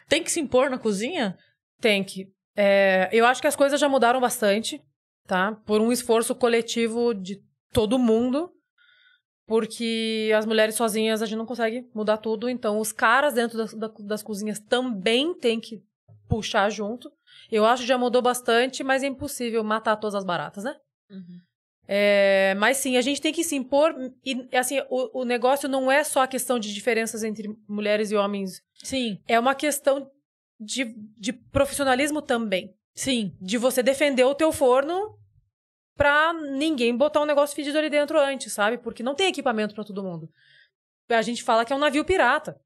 tem que se impor na cozinha? Tem que. É, eu acho que as coisas já mudaram bastante, tá? Por um esforço coletivo de todo mundo porque as mulheres sozinhas a gente não consegue mudar tudo, então os caras dentro das, das cozinhas também tem que puxar junto. Eu acho que já mudou bastante, mas é impossível matar todas as baratas, né? Uhum. É, mas sim, a gente tem que se impor. E assim, o, o, negócio não é só a questão de diferenças entre mulheres e homens. Sim. É uma questão de, de profissionalismo também. Sim. De você defender o teu forno pra ninguém botar um negócio fedido ali dentro antes, sabe? Porque não tem equipamento para todo mundo. A gente fala que é um navio pirata.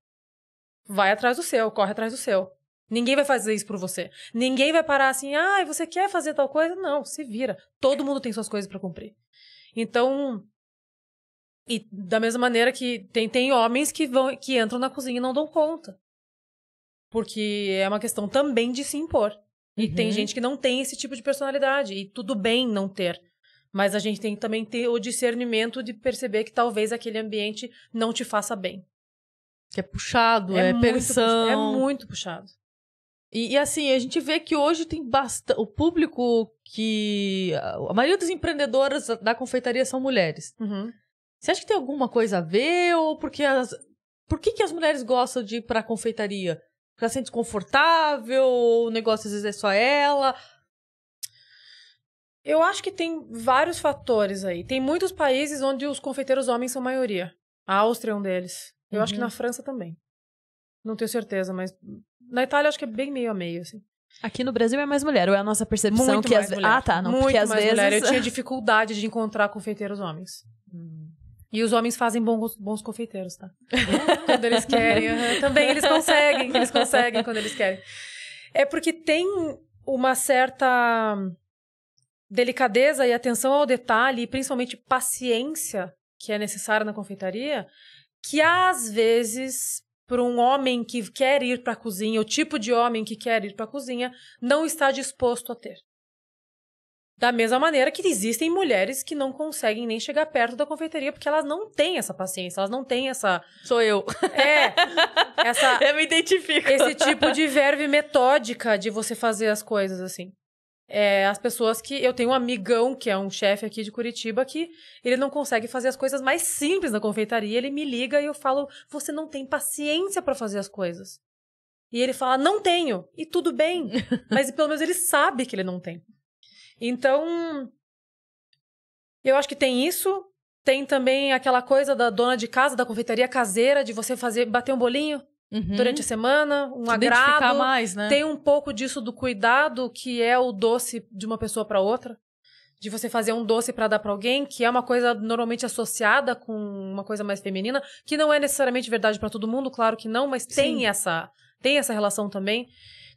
Vai atrás do seu, corre atrás do seu. Ninguém vai fazer isso por você. Ninguém vai parar assim, ah, você quer fazer tal coisa? Não, se vira. Todo mundo tem suas coisas para cumprir. Então, e da mesma maneira que tem, tem homens que vão que entram na cozinha e não dão conta. Porque é uma questão também de se impor. E uhum. tem gente que não tem esse tipo de personalidade. E tudo bem não ter. Mas a gente tem que também ter o discernimento de perceber que talvez aquele ambiente não te faça bem. Que é puxado, é, é pensão. é muito puxado. E, e, assim, a gente vê que hoje tem bastante. O público que. A maioria das empreendedoras da confeitaria são mulheres. Uhum. Você acha que tem alguma coisa a ver? Ou porque as. Por que, que as mulheres gostam de ir para confeitaria? Ela se sente desconfortável, o negócio às vezes é só ela. Eu acho que tem vários fatores aí. Tem muitos países onde os confeiteiros homens são maioria. A Áustria é um deles. Eu uhum. acho que uhum. na França também. Não tenho certeza, mas na Itália acho que é bem meio a meio, assim. Aqui no Brasil é mais mulher, ou é a nossa percepção Muito que as... Mulher. Ah, tá, não, Muito porque às mais vezes mulher. eu tinha dificuldade de encontrar confeiteiros homens. Hum. E os homens fazem bons, bons confeiteiros, tá? quando eles querem. Uhum. Também eles conseguem, eles conseguem quando eles querem. É porque tem uma certa delicadeza e atenção ao detalhe, e principalmente paciência que é necessária na confeitaria, que às vezes para um homem que quer ir para a cozinha, o tipo de homem que quer ir para a cozinha, não está disposto a ter. Da mesma maneira que existem mulheres que não conseguem nem chegar perto da confeitaria porque elas não têm essa paciência, elas não têm essa. Sou eu. É. Essa, eu me identifico. Esse tipo de verve metódica de você fazer as coisas assim. É, as pessoas que. Eu tenho um amigão que é um chefe aqui de Curitiba que ele não consegue fazer as coisas mais simples na confeitaria. Ele me liga e eu falo: você não tem paciência para fazer as coisas. E ele fala: não tenho. E tudo bem. Mas pelo menos ele sabe que ele não tem. Então, eu acho que tem isso. Tem também aquela coisa da dona de casa, da confeitaria caseira, de você fazer bater um bolinho uhum. durante a semana, um Se agrado. mais, né? Tem um pouco disso do cuidado que é o doce de uma pessoa para outra de você fazer um doce para dar para alguém, que é uma coisa normalmente associada com uma coisa mais feminina, que não é necessariamente verdade para todo mundo, claro que não, mas Sim. tem essa tem essa relação também.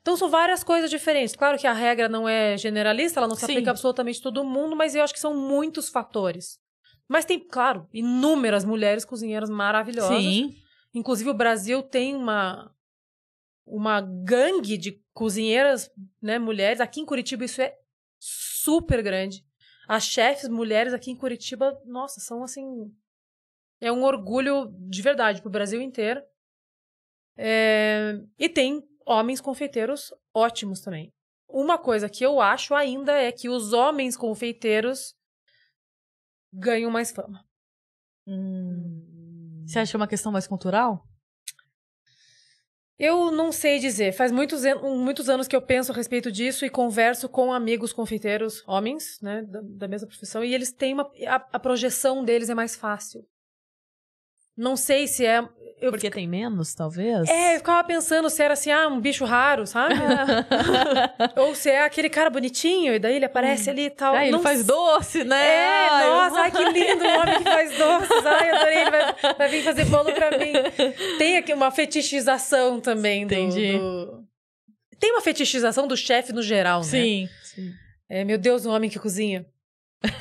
Então são várias coisas diferentes. Claro que a regra não é generalista, ela não se Sim. aplica absolutamente todo mundo, mas eu acho que são muitos fatores. Mas tem, claro, inúmeras mulheres cozinheiras maravilhosas. Sim. Inclusive o Brasil tem uma uma gangue de cozinheiras, né, mulheres. Aqui em Curitiba isso é super grande. As chefes mulheres aqui em Curitiba, nossa, são assim é um orgulho de verdade para o Brasil inteiro. É... E tem homens confeiteiros ótimos também. Uma coisa que eu acho ainda é que os homens confeiteiros ganham mais fama. Hum. Você acha uma questão mais cultural? Eu não sei dizer. Faz muitos, muitos anos que eu penso a respeito disso e converso com amigos confeiteiros, homens, né, da, da mesma profissão, e eles têm uma. A, a projeção deles é mais fácil. Não sei se é. Eu Porque fico... tem menos, talvez? É, eu ficava pensando se era assim, ah, um bicho raro, sabe? Ou se é aquele cara bonitinho, e daí ele aparece hum. ali e tal. É, ele não... faz doce, né? É, ai, nossa, eu... ai, que lindo o homem que faz doces. Ai, adorei, ele vai, vai vir fazer bolo pra mim. Tem aqui uma fetichização também Entendi. do... Entendi. Tem uma fetichização do chefe no geral, né? sim, né? Sim. É, meu Deus, o um homem que cozinha.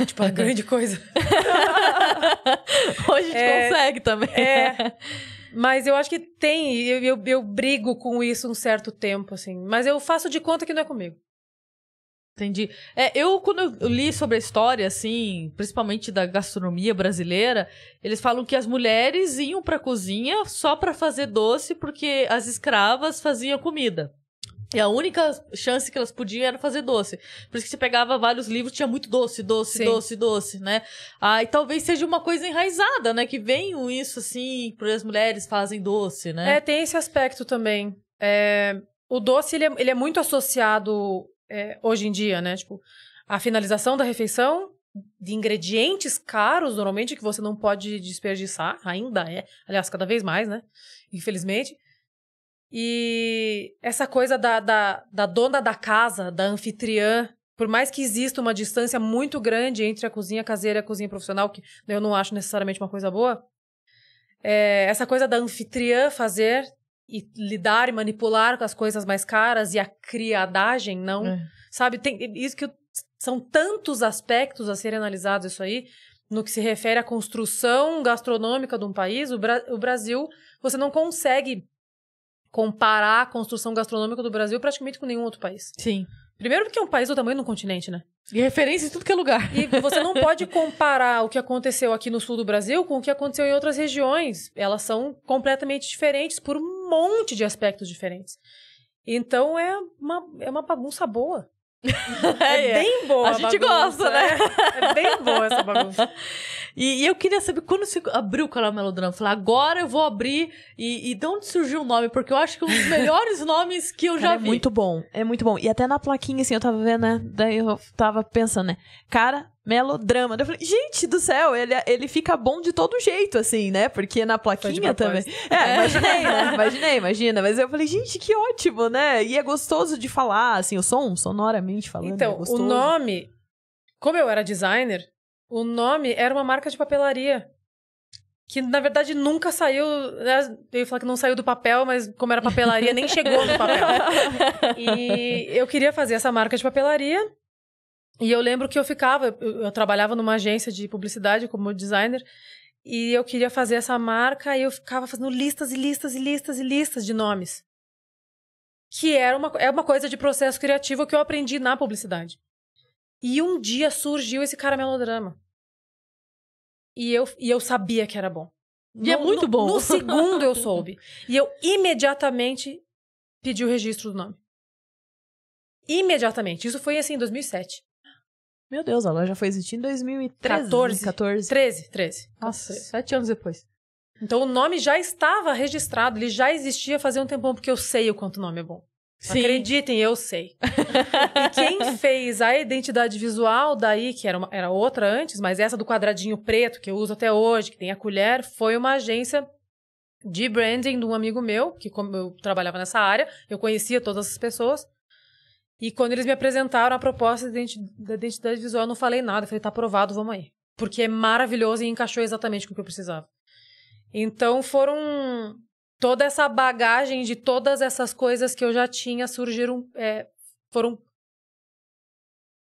tipo, a é grande coisa. Hoje é, também. É. Mas eu acho que tem, eu, eu, eu, brigo com isso um certo tempo, assim. Mas eu faço de conta que não é comigo. Entendi. É, eu, quando eu li sobre a história, assim, principalmente da gastronomia brasileira, eles falam que as mulheres iam pra cozinha só para fazer doce porque as escravas faziam comida. E a única chance que elas podiam era fazer doce. Por isso que você pegava vários livros, tinha muito doce, doce, Sim. doce, doce, né? Ah, e talvez seja uma coisa enraizada, né? Que venha isso assim, porque as mulheres fazem doce, né? É, tem esse aspecto também. É, o doce, ele é, ele é muito associado é, hoje em dia, né? Tipo, a finalização da refeição de ingredientes caros, normalmente, que você não pode desperdiçar, ainda é. Aliás, cada vez mais, né? Infelizmente. E essa coisa da, da, da dona da casa, da anfitriã, por mais que exista uma distância muito grande entre a cozinha caseira e a cozinha profissional, que eu não acho necessariamente uma coisa boa, é, essa coisa da anfitriã fazer e lidar e manipular com as coisas mais caras e a criadagem, não. É. Sabe, tem isso que eu, são tantos aspectos a serem analisados isso aí, no que se refere à construção gastronômica de um país, o, Bra o Brasil, você não consegue comparar a construção gastronômica do Brasil praticamente com nenhum outro país. Sim. Primeiro porque é um país do tamanho do continente, né? E referência em tudo que é lugar. E você não pode comparar o que aconteceu aqui no sul do Brasil com o que aconteceu em outras regiões. Elas são completamente diferentes por um monte de aspectos diferentes. Então é uma, é uma bagunça boa. É, é bem boa. A, a gente bagunça, gosta, né? É, é bem boa essa bagunça. E, e, eu queria saber quando você abriu o canal Melodrama. Falei, agora eu vou abrir. E, e de onde surgiu o nome? Porque eu acho que é um dos melhores nomes que eu cara, já é vi. É muito bom, é muito bom. E até na plaquinha, assim, eu tava vendo, né? Daí eu tava pensando, né? Cara, melodrama. Eu falei, gente do céu, ele, ele fica bom de todo jeito, assim, né? Porque na plaquinha também. É, é, imaginei, né? Imaginei, imagina. Mas eu falei, gente, que ótimo, né? E é gostoso de falar, assim, o som, sonoramente falando. Então, é o nome. Como eu era designer, o nome era uma marca de papelaria. Que na verdade nunca saiu. Né? Eu ia falar que não saiu do papel, mas como era papelaria, nem chegou no papel. E eu queria fazer essa marca de papelaria. E eu lembro que eu ficava, eu, eu trabalhava numa agência de publicidade como designer, e eu queria fazer essa marca, e eu ficava fazendo listas e listas e listas e listas de nomes. Que era uma, é uma coisa de processo criativo que eu aprendi na publicidade. E um dia surgiu esse cara melodrama. E eu, e eu sabia que era bom. E é no, é muito no, bom. No segundo eu soube. E eu imediatamente pedi o registro do nome. Imediatamente. Isso foi assim em 2007. Meu Deus, ela já foi existir em 2013. 14. 14. 13, 13. Nossa, 14. sete anos depois. Então o nome já estava registrado, ele já existia fazia um tempão, porque eu sei o quanto o nome é bom. Sim. Acreditem, eu sei. e quem fez a identidade visual daí, que era, uma, era outra antes, mas essa do quadradinho preto que eu uso até hoje, que tem a colher, foi uma agência de branding de um amigo meu, que como eu trabalhava nessa área, eu conhecia todas as pessoas. E quando eles me apresentaram a proposta da identidade visual, eu não falei nada. Eu falei, tá aprovado, vamos aí. Porque é maravilhoso e encaixou exatamente com o que eu precisava. Então foram. Toda essa bagagem de todas essas coisas que eu já tinha surgiram. É, foram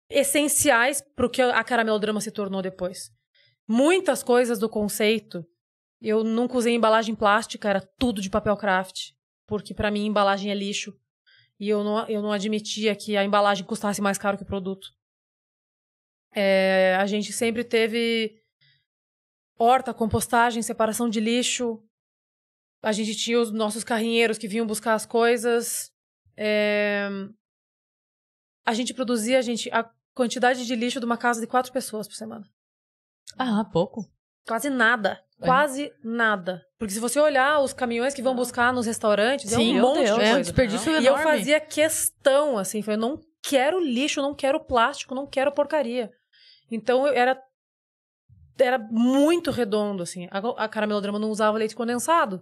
essenciais pro que a Caramelodrama se tornou depois. Muitas coisas do conceito. Eu nunca usei embalagem plástica, era tudo de papel craft. Porque para mim, embalagem é lixo. E eu não, eu não admitia que a embalagem custasse mais caro que o produto. É, a gente sempre teve horta, compostagem, separação de lixo. A gente tinha os nossos carrinheiros que vinham buscar as coisas. É, a gente produzia a, gente, a quantidade de lixo de uma casa de quatro pessoas por semana. Ah, pouco. Quase nada. Quase nada. Porque se você olhar os caminhões que vão buscar nos restaurantes, Sim, é um monte Deus, de coisa. É desperdício enorme. E eu fazia questão, assim, eu não quero lixo, não quero plástico, não quero porcaria. Então eu era era muito redondo, assim. A, a Caramelodrama não usava leite condensado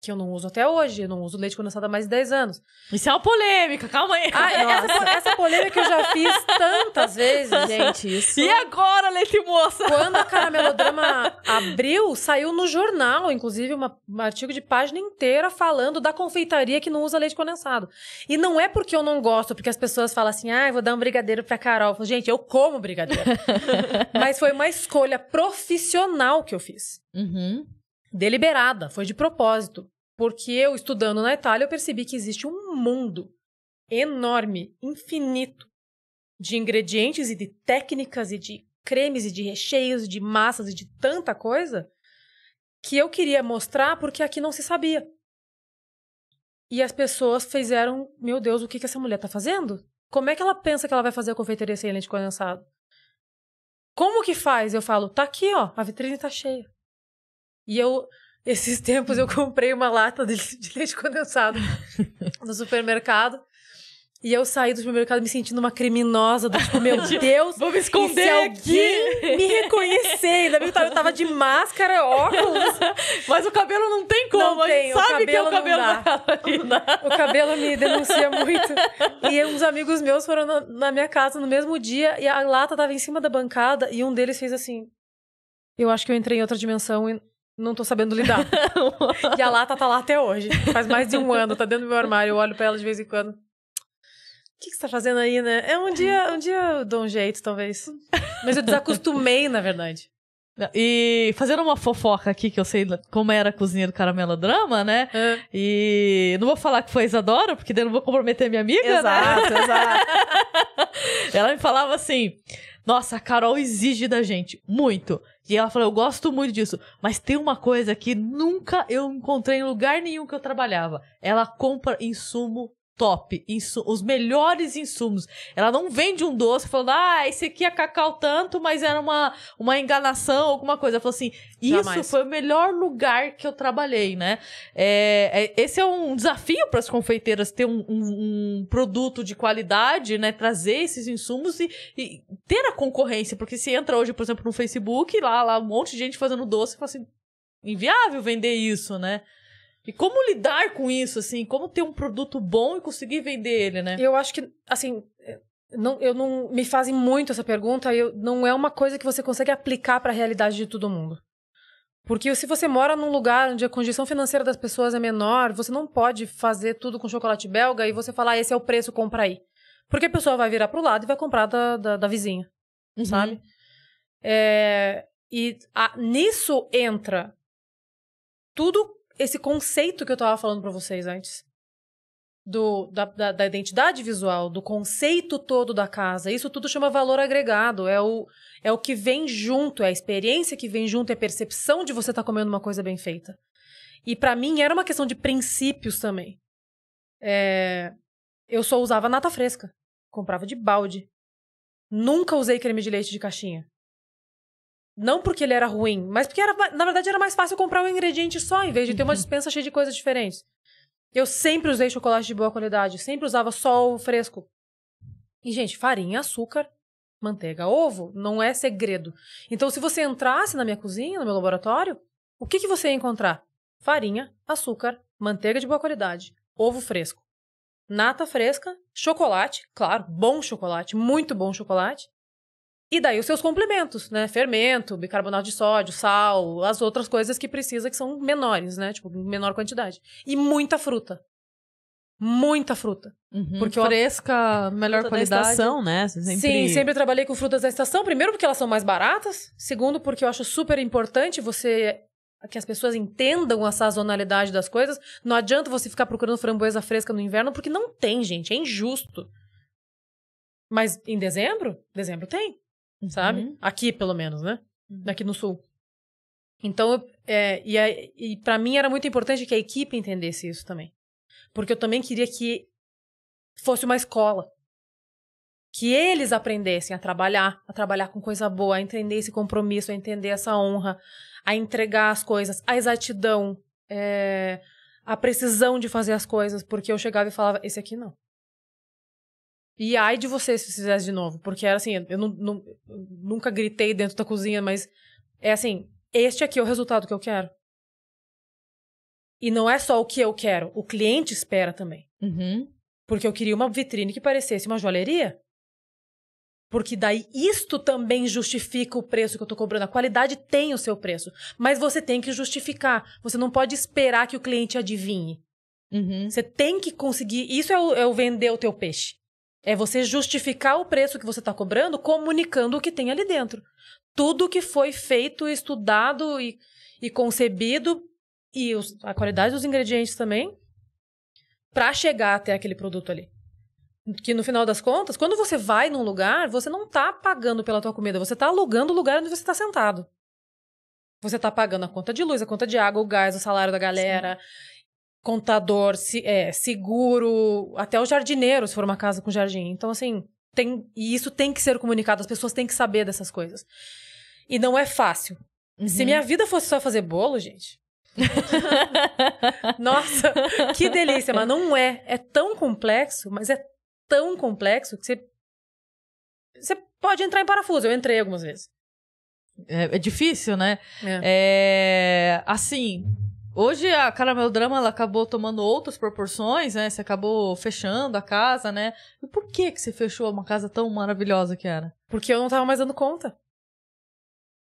que eu não uso até hoje. Eu não uso leite condensado há mais de 10 anos. Isso é uma polêmica, calma aí. Ah, essa, essa, polêmica eu já fiz tantas vezes, gente. Isso... E agora, leite moça? Quando a Caramelodrama abriu, saiu no jornal, inclusive, uma, um artigo de página inteira falando da confeitaria que não usa leite condensado. E não é porque eu não gosto, porque as pessoas falam assim, ah, vou dar um brigadeiro pra Carol. Eu falo, gente, eu como brigadeiro. Mas foi uma escolha profissional que eu fiz. Uhum deliberada, foi de propósito. Porque eu, estudando na Itália, eu percebi que existe um mundo enorme, infinito, de ingredientes e de técnicas e de cremes e de recheios e de massas e de tanta coisa que eu queria mostrar porque aqui não se sabia. E as pessoas fizeram, meu Deus, o que, que essa mulher tá fazendo? Como é que ela pensa que ela vai fazer a confeitaria sem leite condensado? Como que faz? Eu falo, tá aqui, ó, a vitrine tá cheia. E eu, esses tempos, eu hum. comprei uma lata de, de leite condensado no supermercado. E eu saí do supermercado me sentindo uma criminosa, do tipo, meu tipo, Deus, vou me esconder se alguém aqui. me reconhecer. Ainda bem que eu tava de máscara, óculos. Mas o cabelo não tem como, não tem, sabe o cabelo que é o cabelo não dá. dá. O cabelo me denuncia muito. E uns amigos meus foram na, na minha casa no mesmo dia e a lata tava em cima da bancada e um deles fez assim: Eu acho que eu entrei em outra dimensão e não tô sabendo lidar. e a lata tá lá até hoje. Faz mais de um ano, tá dentro do meu armário. Eu olho pra ela de vez em quando. O que, que você tá fazendo aí, né? É um dia, um dia eu dou um jeito, talvez. Mas eu desacostumei, na verdade. E fazendo uma fofoca aqui, que eu sei como era a cozinha do Caramelo Drama, né? É. E não vou falar que foi a Isadora, porque daí não vou comprometer minha amiga, exato, né? Exato, Ela me falava assim, nossa, a Carol exige da gente, muito. E ela falou: Eu gosto muito disso, mas tem uma coisa que nunca eu encontrei em lugar nenhum que eu trabalhava. Ela compra insumo top, os melhores insumos. Ela não vende um doce falando, ah, esse aqui é cacau tanto, mas era uma, uma enganação, alguma coisa. Ela falou assim, isso Jamais. foi o melhor lugar que eu trabalhei, né? É, é, esse é um desafio para as confeiteiras ter um, um, um, produto de qualidade, né? Trazer esses insumos e, e, ter a concorrência, porque se entra hoje, por exemplo, no Facebook, lá, lá um monte de gente fazendo doce, fala assim, inviável vender isso, né? E como lidar com isso, assim? Como ter um produto bom e conseguir vender ele, né? Eu acho que, assim, é, não, eu não me fazem muito essa pergunta. Eu, não é uma coisa que você consegue aplicar para a realidade de todo mundo. Porque se você mora num lugar onde a condição financeira das pessoas é menor, você não pode fazer tudo com chocolate belga e você falar, ah, esse é o preço, compra aí. Porque a pessoa vai virar pro lado e vai comprar da, da, da vizinha, uhum. sabe? É, e a, nisso entra tudo esse conceito que eu tava falando para vocês antes. Do, da, da, da, identidade visual, do conceito todo da casa. Isso tudo chama valor agregado. É o, é o que vem junto, é a experiência que vem junto, é a percepção de você estar tá comendo uma coisa bem feita. E para mim era uma questão de princípios também. É, eu só usava nata fresca. Comprava de balde. Nunca usei creme de leite de caixinha. Não porque ele era ruim, mas porque era, na verdade era mais fácil comprar um ingrediente só, em vez de ter uma uhum. dispensa cheia de coisas diferentes. Eu sempre usei chocolate de boa qualidade, sempre usava só ovo fresco. E, gente, farinha, açúcar, manteiga, ovo, não é segredo. Então, se você entrasse na minha cozinha, no meu laboratório, o que, que você ia encontrar? Farinha, açúcar, manteiga de boa qualidade, ovo fresco, nata fresca, chocolate, claro, bom chocolate, muito bom chocolate, e daí os seus complementos, né? Fermento, bicarbonato de sódio, sal, as outras coisas que precisa que são menores, né? Tipo, menor quantidade. E muita fruta. Muita fruta. Uhum, porque fresca, eu... melhor fruta qualidade. Da estação, né? Sempre... Sim, sempre trabalhei com frutas da estação. Primeiro, porque elas são mais baratas. Segundo, porque eu acho super importante você que as pessoas entendam a sazonalidade das coisas. Não adianta você ficar procurando framboesa fresca no inverno, porque não tem, gente. É injusto. Mas em dezembro, dezembro tem uhum. sabe? Aqui, pelo menos, né? Uhum. Daqui no sul. Então, é, e, a, e para mim era muito importante que a equipe entendesse isso também. Porque eu também queria que fosse uma escola. Que eles aprendessem a trabalhar, a trabalhar com coisa boa, a entender esse compromisso, a entender essa honra, a entregar as coisas, a exatidão, é, a precisão de fazer as coisas. Porque eu chegava e falava: esse aqui não. E ai de você se fizesse de novo. Porque era assim, eu não, não, nunca gritei dentro da cozinha, mas é assim, este aqui é o resultado que eu quero. E não é só o que eu quero, o cliente espera também. Uhum. Porque eu queria uma vitrine que parecesse uma joalheria. Porque daí isto também justifica o preço que eu tô cobrando. A qualidade tem o seu preço. Mas você tem que justificar. Você não pode esperar que o cliente adivinhe. Uhum. Você tem que conseguir. Isso é o, é o vender o teu peixe. É você justificar o preço que você está cobrando comunicando o que tem ali dentro. Tudo que foi feito, estudado e, e concebido, e os, a qualidade dos ingredientes também, para chegar até aquele produto ali. Que no final das contas, quando você vai num lugar, você não está pagando pela tua comida, você está alugando o lugar onde você está sentado. Você está pagando a conta de luz, a conta de água, o gás, o salário da galera. Sim contador, se, é, seguro, até o jardineiro, se for uma casa com jardim. Então, assim, tem, e isso tem que ser comunicado, as pessoas têm que saber dessas coisas. E não é fácil. Uhum. Se minha vida fosse só fazer bolo, gente. Nossa, que delícia, mas não é. É tão complexo, mas é tão complexo que você. Você pode entrar em parafuso. Eu entrei algumas vezes. É, é difícil, né? É. é assim, Hoje a caramelodrama Drama ela acabou tomando outras proporções, né? Você acabou fechando a casa, né? E por que que você fechou uma casa tão maravilhosa que era? Porque eu não tava mais dando conta.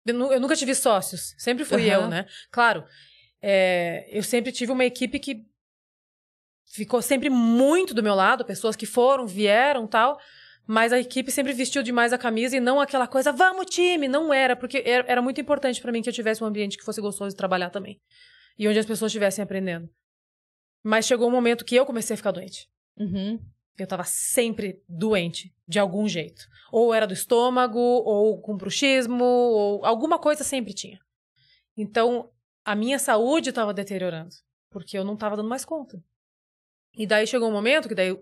Eu, eu nunca tive sócios, sempre fui uhum. eu, né? Claro, é, eu sempre tive uma equipe que ficou sempre muito do meu lado, pessoas que foram, vieram, tal, mas a equipe sempre vestiu demais a camisa e não aquela coisa, vamos time, não era, porque era, era muito importante para mim que eu tivesse um ambiente que fosse gostoso de trabalhar também e onde as pessoas estivessem aprendendo. Mas chegou um momento que eu comecei a ficar doente. Uhum. Eu estava sempre doente, de algum jeito. Ou era do estômago, ou com bruxismo, ou alguma coisa sempre tinha. Então, a minha saúde estava deteriorando, porque eu não estava dando mais conta. E daí chegou um momento que daí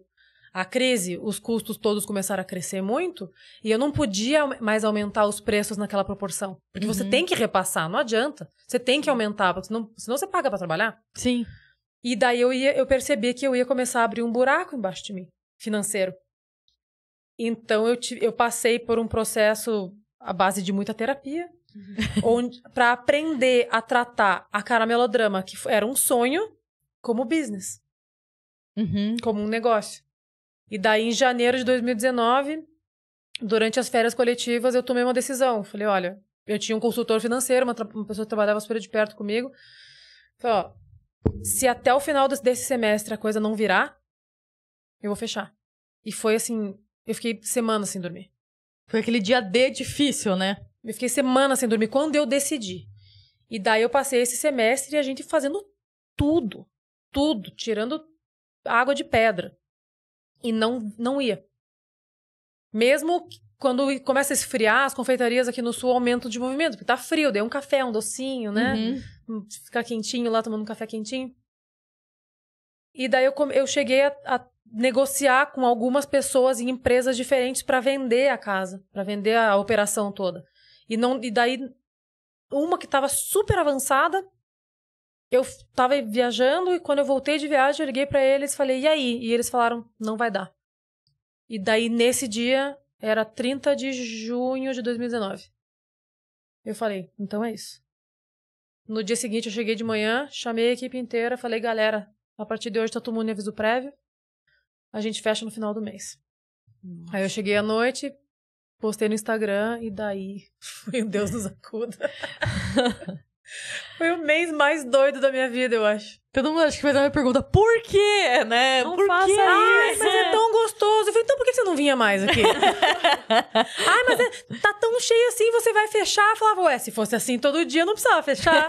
a crise, os custos todos começaram a crescer muito e eu não podia mais aumentar os preços naquela proporção. Porque uhum. você tem que repassar, não adianta. Você tem que aumentar, senão, senão você paga para trabalhar. Sim. E daí eu, ia, eu percebi que eu ia começar a abrir um buraco embaixo de mim, financeiro. Então eu, tive, eu passei por um processo à base de muita terapia, uhum. para aprender a tratar a cara melodrama, que era um sonho, como business. Uhum. Como um negócio. E daí, em janeiro de 2019, durante as férias coletivas, eu tomei uma decisão. Falei, olha, eu tinha um consultor financeiro, uma, uma pessoa que trabalhava super de perto comigo. Falei, ó, se até o final desse semestre a coisa não virar, eu vou fechar. E foi assim, eu fiquei semana sem dormir. Foi aquele dia D difícil, né? Eu fiquei semana sem dormir, quando eu decidi. E daí eu passei esse semestre e a gente fazendo tudo, tudo, tirando água de pedra e não, não ia. Mesmo quando começa a esfriar, as confeitarias aqui no sul aumentam de movimento, porque tá frio, deu um café, um docinho, né? Uhum. Hum, ficar quentinho lá, tomando um café quentinho. E daí eu, eu cheguei a, a negociar com algumas pessoas em empresas diferentes para vender a casa, para vender a operação toda. E, não, e daí, uma que estava super avançada, eu tava viajando e quando eu voltei de viagem, eu liguei para eles, falei: "E aí?" E eles falaram: "Não vai dar". E daí nesse dia era 30 de junho de 2019. Eu falei: "Então é isso". No dia seguinte eu cheguei de manhã, chamei a equipe inteira, falei: "Galera, a partir de hoje tá todo mundo em aviso prévio. A gente fecha no final do mês". Nossa. Aí eu cheguei à noite, postei no Instagram e daí foi o Deus nos acuda. Foi o mês mais doido da minha vida, eu acho. Todo mundo acho que vai dar uma pergunta, por quê, né? Não por faça quê? isso. Ai, mas é tão gostoso. Eu falei, então por que você não vinha mais aqui? Ai, mas é, tá tão cheio assim, você vai fechar. Eu falava, ué, se fosse assim todo dia, não precisava fechar.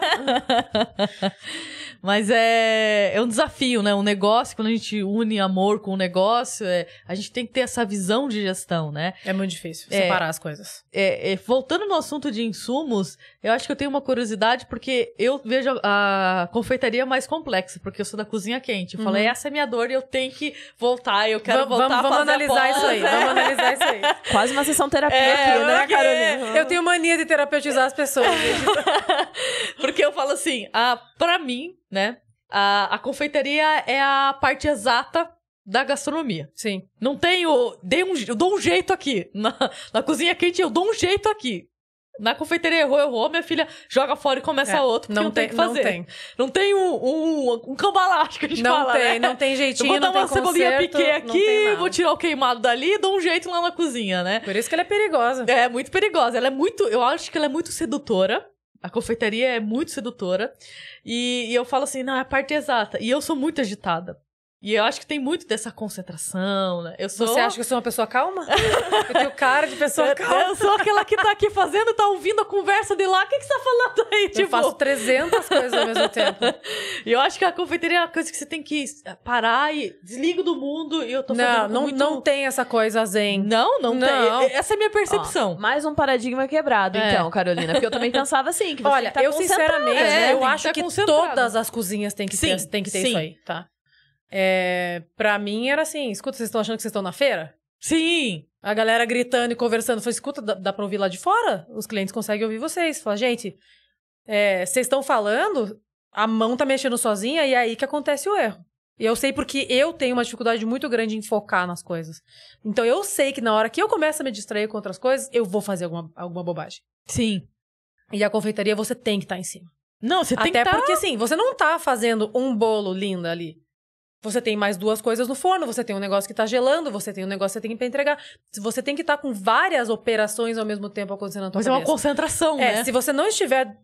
Mas é, é um desafio, né? Um negócio, quando a gente une amor com o um negócio, é, a gente tem que ter essa visão de gestão, né? É muito difícil é. separar é, as coisas. É, é, voltando no assunto de insumos, eu acho que eu tenho uma curiosidade, porque eu vejo a, confeitaria mais complexa, porque eu sou da cozinha quente. Eu uhum. falei, essa é minha dor e eu tenho que voltar, eu quero vamos, voltar vamos, vamos analisar pós, isso aí, vamos analisar isso aí. Quase uma sessão terapia aqui, é, né, Carolina? Eu tenho mania de terapeutizar as pessoas. porque eu falo assim, ah, pra mim, né? A, a confeitaria é a parte exata da gastronomia. Sim. Não tenho. Dei um, eu dou um jeito aqui. Na, na cozinha quente, eu dou um jeito aqui. Na confeitaria errou, errou, minha filha joga fora e começa é, outro, porque não, não tem, o que fazer. Não tem, não tem um, um, um cambalacho que a gente não fala, Tem, né? Não tem jeitinho, eu vou dar uma cebolinha piquei aqui, vou tirar o queimado dali dou um jeito lá na cozinha, né? Por isso que ela é perigosa. É, muito perigosa. Ela é muito... Eu acho que ela é muito sedutora. A confeitaria é muito sedutora. E, e eu falo assim, não, é a parte exata. E eu sou muito agitada. E eu acho que tem muito dessa concentração, né? Eu sou... Você acha que eu sou uma pessoa calma? eu tenho cara de pessoa calma. Eu sou aquela que tá aqui fazendo, tá ouvindo a conversa de lá. O que, que você tá falando aí? Eu tipo... faço 300 coisas ao mesmo tempo. E eu acho que a confeitaria é uma coisa que você tem que parar e desligo do mundo e eu tô não, fazendo não, muito... Não tem essa coisa zen. Não, não, não. tem. Essa é a minha percepção. Ó, mais um paradigma quebrado, é. então, Carolina. Porque eu também pensava assim, que você Olha, tá eu sinceramente, é, né? eu acho tá que, que todas as cozinhas têm que, sim, ter, têm que ter sim. isso aí, tá? É, pra mim era assim: escuta, vocês estão achando que vocês estão na feira? Sim! A galera gritando e conversando. Falei, escuta, dá, dá pra ouvir lá de fora? Os clientes conseguem ouvir vocês. Fala, gente, é, vocês estão falando, a mão tá mexendo sozinha e é aí que acontece o erro. E eu sei porque eu tenho uma dificuldade muito grande em focar nas coisas. Então eu sei que na hora que eu começo a me distrair com outras coisas, eu vou fazer alguma, alguma bobagem. Sim. E a confeitaria você tem que estar tá em cima. Não, você Até tem que estar. Tá Até porque tá... assim, você não tá fazendo um bolo lindo ali. Você tem mais duas coisas no forno, você tem um negócio que tá gelando, você tem um negócio que você tem que entregar. Você tem que estar tá com várias operações ao mesmo tempo acontecendo na tua Mas cabeça. é uma concentração, é, né? Se você não estiver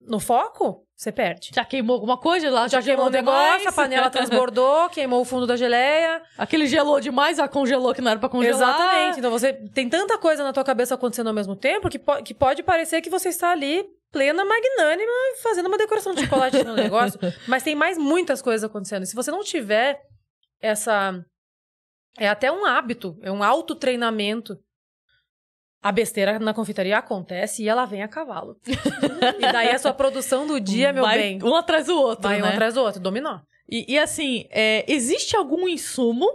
no foco, você perde. Já queimou alguma coisa lá? Já, já queimou, o negócio, demais. a panela transbordou, queimou o fundo da geleia. Aquele gelou demais, a congelou que não era pra congelar. Exatamente. Então você tem tanta coisa na tua cabeça acontecendo ao mesmo tempo que, po que pode parecer que você está ali plena magnânima fazendo uma decoração de chocolate no negócio. Mas tem mais muitas coisas acontecendo. E se você não tiver essa. É até um hábito, é um autotreinamento. A besteira na confeitaria acontece e ela vem a cavalo. e daí a sua produção do dia, meu Vai bem. Um atrás do outro. Vai né? um atrás do outro, dominó. E, e assim, é, existe algum insumo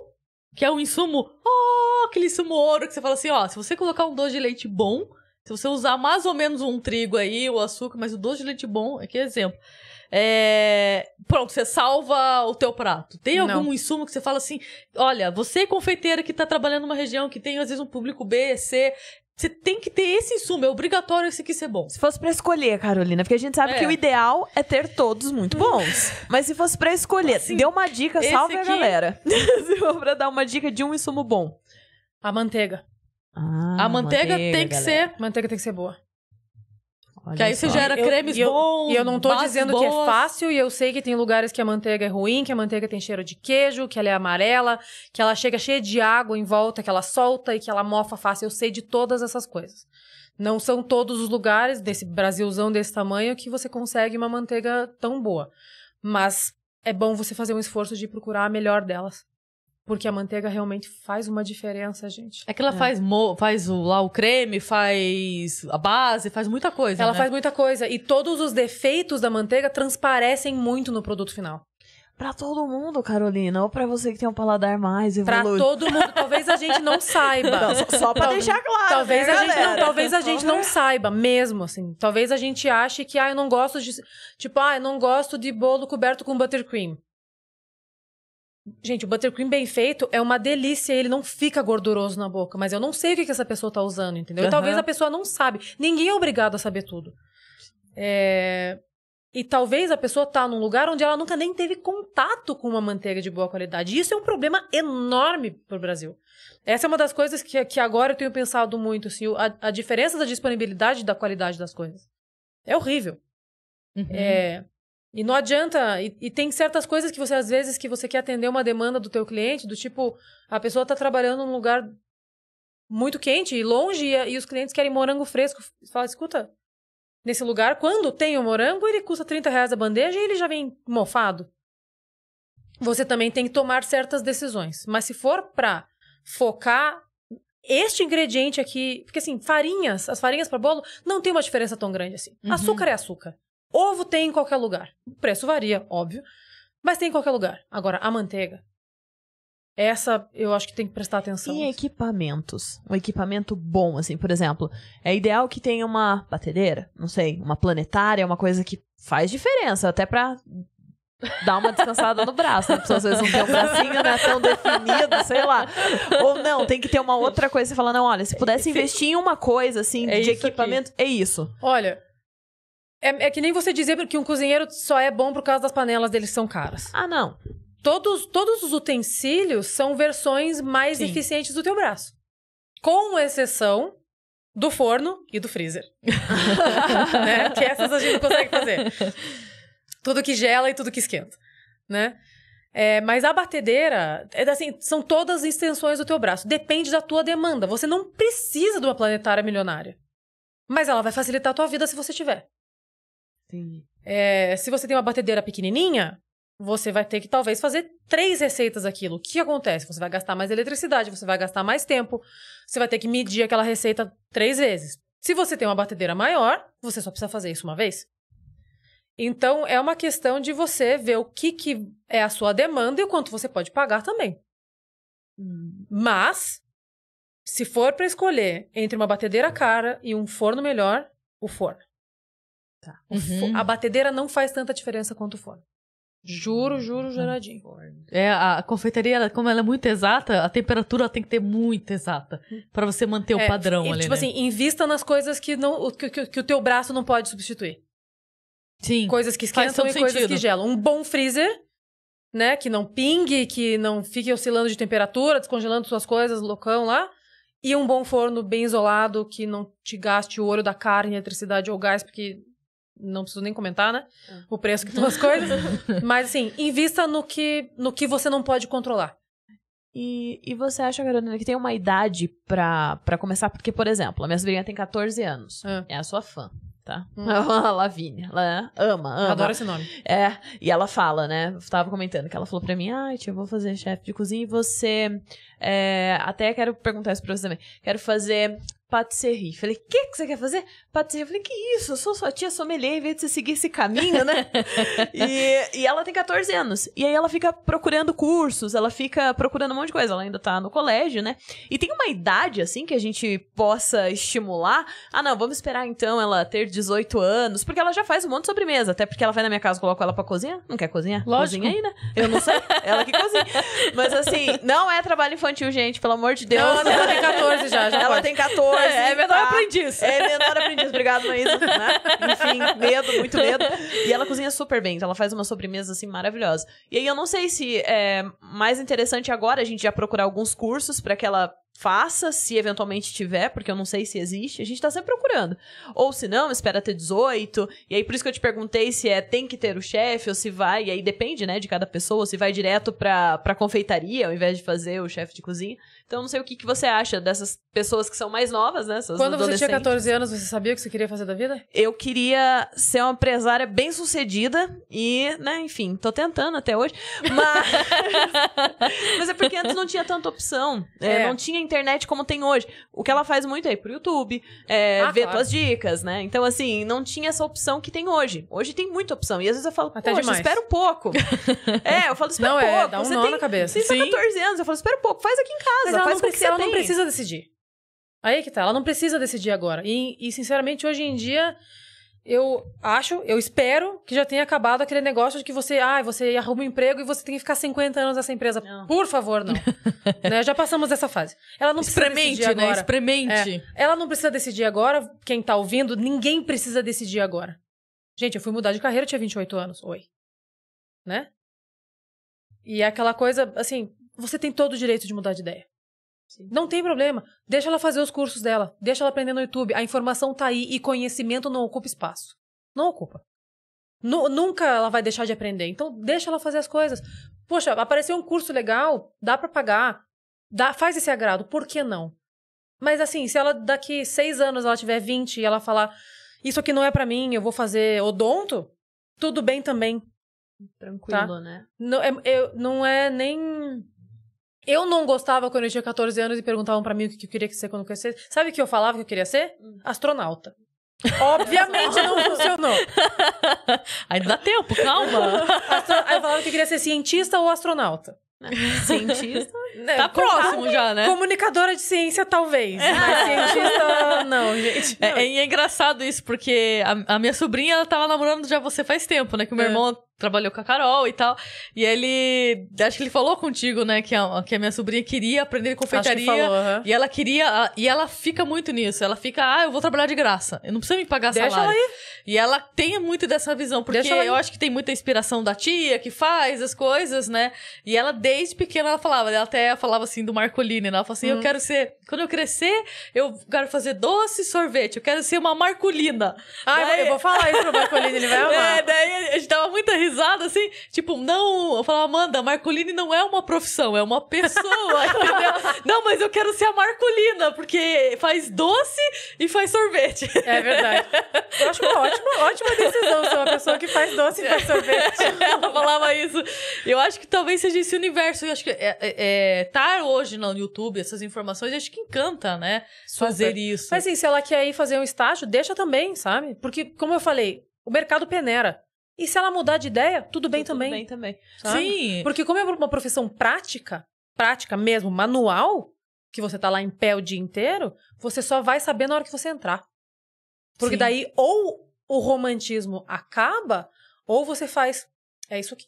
que é um insumo, oh, aquele insumo ouro que você fala assim: ó, se você colocar um doce de leite bom, se você usar mais ou menos um trigo aí, o açúcar, mas o doce de leite bom, aqui é exemplo. É... Pronto, você salva o teu prato. Tem algum Não. insumo que você fala assim, olha, você confeiteira que está trabalhando numa região que tem às vezes um público B, C, você tem que ter esse insumo, é obrigatório esse aqui ser bom. Se fosse para escolher, Carolina, porque a gente sabe é. que o ideal é ter todos muito bons. Mas se fosse para escolher, assim, dê uma dica, salve aqui... a galera. se for pra dar uma dica de um insumo bom. A manteiga. Ah, a manteiga, manteiga tem que galera. ser. Manteiga tem que ser boa. Olha que aí você gera eu, cremes eu, bons. E eu não tô dizendo boas. que é fácil, e eu sei que tem lugares que a manteiga é ruim, que a manteiga tem cheiro de queijo, que ela é amarela, que ela chega cheia de água em volta, que ela solta e que ela mofa fácil. Eu sei de todas essas coisas. Não são todos os lugares desse Brasilzão desse tamanho que você consegue uma manteiga tão boa. Mas é bom você fazer um esforço de procurar a melhor delas. Porque a manteiga realmente faz uma diferença, gente. É que ela é. faz, faz o, lá o creme, faz a base, faz muita coisa. Ela né? faz muita coisa. E todos os defeitos da manteiga transparecem muito no produto final. Pra todo mundo, Carolina. Ou pra você que tem um paladar mais evoluído. Pra todo mundo. Talvez a gente não saiba. Não, só, pra deixar claro. Talvez, né, a, gente não, talvez a gente não saiba mesmo, assim. Talvez a gente ache que, ah, eu não gosto de... Tipo, ah, eu não gosto de bolo coberto com buttercream. Gente, o buttercream bem feito é uma delícia, ele não fica gorduroso na boca, mas eu não sei o que, que essa pessoa tá usando, entendeu? Uhum. E talvez a pessoa não sabe. Ninguém é obrigado a saber tudo. É... E talvez a pessoa tá num lugar onde ela nunca nem teve contato com uma manteiga de boa qualidade. E isso é um problema enorme pro Brasil. Essa é uma das coisas que, que agora eu tenho pensado muito, assim, a, a diferença da disponibilidade e da qualidade das coisas. É horrível. Uhum. É... E não adianta, e, e, tem certas coisas que você, às vezes, que você quer atender uma demanda do teu cliente, do tipo, a pessoa está trabalhando num lugar muito quente e longe, e, e, os clientes querem morango fresco. Você fala, escuta, nesse lugar, quando tem o um morango, ele custa 30 reais a bandeja e ele já vem mofado. Você também tem que tomar certas decisões. Mas se for para focar este ingrediente aqui, porque assim, farinhas, as farinhas para bolo não tem uma diferença tão grande assim. Uhum. Açúcar é açúcar. Ovo tem em qualquer lugar. O preço varia, óbvio, mas tem em qualquer lugar. Agora, a manteiga. Essa eu acho que tem que prestar atenção. E equipamentos. Um equipamento bom, assim, por exemplo. É ideal que tenha uma batedeira, não sei, uma planetária, é uma coisa que faz diferença, até pra dar uma descansada no braço. Né? Porque às vezes não tem um bracinho, né? Tão definido, sei lá. Ou não, tem que ter uma outra coisa. Você fala, não, olha, se pudesse investir em uma coisa, assim, é de equipamento, aqui. é isso. Olha, é, é, que nem você dizer que um cozinheiro só é bom por causa das panelas deles são caras. Ah, não. Todos, todos os utensílios são versões mais Sim. eficientes do teu braço. Com exceção do forno e do freezer. né? Que essas a gente não consegue fazer. Tudo que gela e tudo que esquenta, né? É, mas a batedeira, é assim, são todas extensões do teu braço. Depende da tua demanda. Você não precisa de uma planetária milionária. Mas ela vai facilitar a tua vida se você tiver. Entendi. É, se você tem uma batedeira pequenininha, você vai ter que talvez fazer três receitas aquilo. O que acontece? Você vai gastar mais eletricidade, você vai gastar mais tempo, você vai ter que medir aquela receita três vezes. Se você tem uma batedeira maior, você só precisa fazer isso uma vez. Então é uma questão de você ver o que, que é a sua demanda e o quanto você pode pagar também. Hum. Mas se for para escolher entre uma batedeira cara e um forno melhor, o forno. Tá. Uhum. A batedeira não faz tanta diferença quanto o forno. Juro, juro, juradinho. Uhum. É, a confeitaria, ela, como ela é muito exata, a temperatura tem que ter muito exata para você manter é, o padrão e, ali, Tipo né? assim, invista nas coisas que, não, que, que, que, o teu braço não pode substituir. Sim. Coisas que esquentam e sentido. coisas que gelam. Um bom freezer, né, que não pingue, que não fique oscilando de temperatura, descongelando suas coisas, loucão lá. E um bom forno bem isolado, que não te gaste o ouro da carne, eletricidade ou gás, porque não preciso nem comentar, né? Ah. O preço que estão as coisas. Mas assim, invista no que, no que você não pode controlar. E, e você acha, Carolina, que tem uma idade pra, pra começar? Porque, por exemplo, a minha sobrinha tem 14 anos. Ah. É a sua fã tá? Hum. A é Lavínia. Ela é, ama, ama. Adoro esse nome. É, e ela fala, né? Eu tava comentando que ela falou pra mim, ai, ah, tia, eu vou fazer chefe de cozinha e você... É, até quero perguntar isso pra você também. Quero fazer patisserie. Falei, o que, que você quer fazer? Patisserie. Falei, que isso? Eu sou sua tia sommelier, em vez de você seguir esse caminho, né? e, e ela tem 14 anos. E aí ela fica procurando cursos, ela fica procurando um monte de coisa. Ela ainda tá no colégio, né? E tem uma idade, assim, que a gente possa estimular. Ah, não, vamos esperar então ela ter 18 anos, porque ela já faz um monte de sobremesa. Até porque ela vai na minha casa, coloco ela pra cozinhar. Não quer cozinhar? Lógico. Cozinha aí, né? Eu não sei. ela que cozinha. Mas assim, não é trabalho infantil, gente, pelo amor de Deus. Não, ela tem 14 já, já Ela pode. tem 14 menorzinho. É, assim, é menor tá? aprendiz. É menor aprendiz. Obrigado, Maísa. Né? Enfim, medo, muito medo. E ela cozinha super bem, então ela faz uma sobremesa, assim, maravilhosa. E aí eu não sei se é mais interessante agora a gente já procurar alguns cursos para que ela faça, se eventualmente tiver, porque eu não sei se existe, a gente tá sempre procurando. Ou se não, espera ter 18, e aí por isso que eu te perguntei se é tem que ter o chefe, ou se vai, e aí depende, né, de cada pessoa, se vai direto pra, pra confeitaria, ao invés de fazer o chefe de cozinha. Então não sei o que, que você acha dessas pessoas que são mais novas, né, Quando você tinha 14 anos, você sabia o que você queria fazer da vida? Eu queria ser uma empresária bem sucedida, e, né, enfim, tô tentando até hoje, mas... mas é porque antes não tinha tanta opção, é. é. não tinha internet como tem hoje. O que ela faz muito é ir pro YouTube, é, ah, ver claro. tuas dicas, né? Então, assim, não tinha essa opção que tem hoje. Hoje tem muita opção. E às vezes eu falo, Até poxa, espera um pouco. é, eu falo, espera não, um é, pouco. É, dá um você nó tem, na cabeça. Você tem 14 anos. Eu falo, espera um pouco, faz aqui em casa. Mas ela, não precisa, ela não precisa decidir. Aí é que tá, ela não precisa decidir agora. E, e sinceramente, hoje em dia eu acho, eu espero que já tenha acabado aquele negócio de que você, ah, você arruma um emprego e você tem que ficar 50 anos nessa empresa. Não. Por favor, não. né? Já passamos dessa fase. Ela não Experimente, precisa decidir né? agora. Experimente. É. Ela não precisa decidir agora. Quem tá ouvindo, ninguém precisa decidir agora. Gente, eu fui mudar de carreira, eu tinha 28 anos. Oi. Né? E é aquela coisa, assim, você tem todo o direito de mudar de ideia. Sim. Não tem problema. Deixa ela fazer os cursos dela. Deixa ela aprender no YouTube. A informação tá aí e conhecimento não ocupa espaço. Não ocupa. nunca ela vai deixar de aprender. Então, deixa ela fazer as coisas. Poxa, apareceu um curso legal, dá para pagar. Dá, faz esse agrado, por que não? Mas assim, se ela daqui seis anos ela tiver 20 e ela falar isso aqui não é para mim, eu vou fazer odonto, tudo bem também. Tranquilo, tá? né? Não é, eu, não é nem eu não gostava quando eu tinha 14 anos e perguntavam para mim o que eu queria ser quando eu crescesse. Sabe o que eu falava que eu queria ser? Hum. Astronauta. Obviamente não funcionou. Ainda dá tempo, calma. Astro... eu falava que eu queria ser cientista ou astronauta. Ah, cientista? Né, tá próximo já, né? Comunicadora de ciência, talvez. Mas é. ah, cientista, não, gente. É, não. É, é, engraçado isso, porque a, a, minha sobrinha, ela tava namorando já você faz tempo, né? Que o meu é. irmão trabalhou com a Carol e tal. E ele. Acho que ele falou contigo, né? Que a, que a minha sobrinha queria aprender confeitaria. Falou, uhum. E ela queria. E ela fica muito nisso. Ela fica, ah, eu vou trabalhar de graça. Eu não preciso me pagar Deixa salário. Ela e ela tem muito dessa visão, porque eu acho que tem muita inspiração da tia que faz as coisas, né? E ela, desde pequena, ela falava, ela até falava assim do Marcolini, né? Ela falou assim: uhum. eu hum. quero ser. Quando eu crescer, eu quero fazer doce sorvete, eu quero ser uma Marcolina. Ah, daí... eu vou falar isso pro Marcolini, ele vai amar. É, daí a gente dava muita risada assim, tipo, não, eu falava, Amanda, Marcolini não é uma profissão, é uma pessoa, entendeu? Não, mas eu quero ser a Marcolina, porque faz doce e faz sorvete. É verdade. Eu acho uma ótima, ótima decisão ser uma pessoa que faz doce e faz sorvete. Ela falava isso. Eu acho que talvez seja esse universo. Eu acho que é, é, estar é, tá hoje no YouTube, essas informações, acho que encanta, né? Super. Fazer isso. Mas assim, se ela quer ir fazer um estágio, deixa também, sabe? Porque, como eu falei, o mercado peneira. E se ela mudar de ideia, tudo bem tudo também. Tudo bem também. Sabe? Sim. Porque como é uma profissão prática, prática mesmo, manual, que você tá lá em pé o dia inteiro, você só vai saber na hora que você entrar. Porque Sim. daí ou o romantismo acaba, ou você faz, é isso aqui.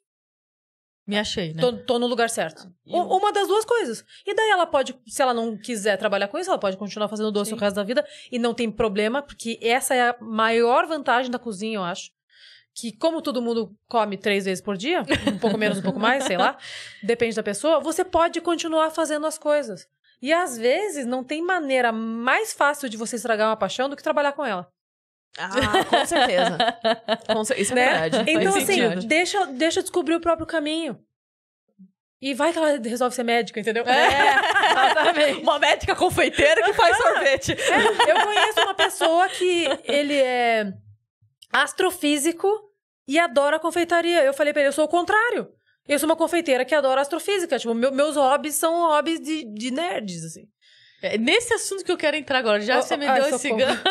Me achei, né? Tô, tô no lugar certo. Ah, eu... Uma das duas coisas. E daí ela pode, se ela não quiser trabalhar com isso, ela pode continuar fazendo doce Sim. o resto da vida e não tem problema, porque essa é a maior vantagem da cozinha, eu acho que como todo mundo come três vezes por dia, um pouco menos, um pouco mais, sei lá, depende da pessoa, você pode continuar fazendo as coisas. E às vezes não tem maneira mais fácil de você estragar uma paixão do que trabalhar com ela. Ah, com certeza. Isso é né? verdade. Então, Faz assim, deixa, deixa descobrir o próprio caminho. E vai que ela resolve ser médica, entendeu? É, é. exatamente. uma médica confeiteira que faz sorvete. É, eu conheço uma pessoa que ele é astrofísico e adora confeitaria. Eu falei para ele, eu sou o contrário. Eu sou uma confeiteira que adora astrofísica. Tipo, meu, meus hobbies são hobbies de, de nerds, assim. É nesse assunto que eu quero entrar agora. Já oh, você me oh, deu esse gancho.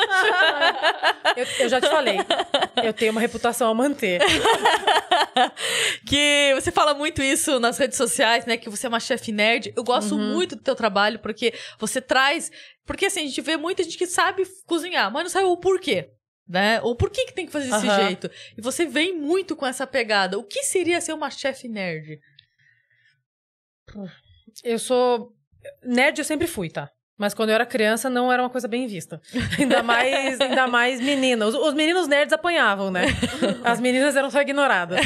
eu, eu, já te falei. Eu tenho uma reputação a manter. que você fala muito isso nas redes sociais, né? Que você é uma chefe nerd. Eu gosto uhum. muito do teu trabalho, porque você traz... Porque, assim, a gente vê muita gente que sabe cozinhar, mas não sabe o porquê né? Ou por que, que tem que fazer desse uhum. jeito? E você vem muito com essa pegada. O que seria ser uma chefe nerd? Eu sou. Nerd eu sempre fui, tá? Mas quando eu era criança, não era uma coisa bem vista. Ainda mais, ainda mais menina. Os, os, meninos nerds apanhavam, né? As meninas eram só ignoradas.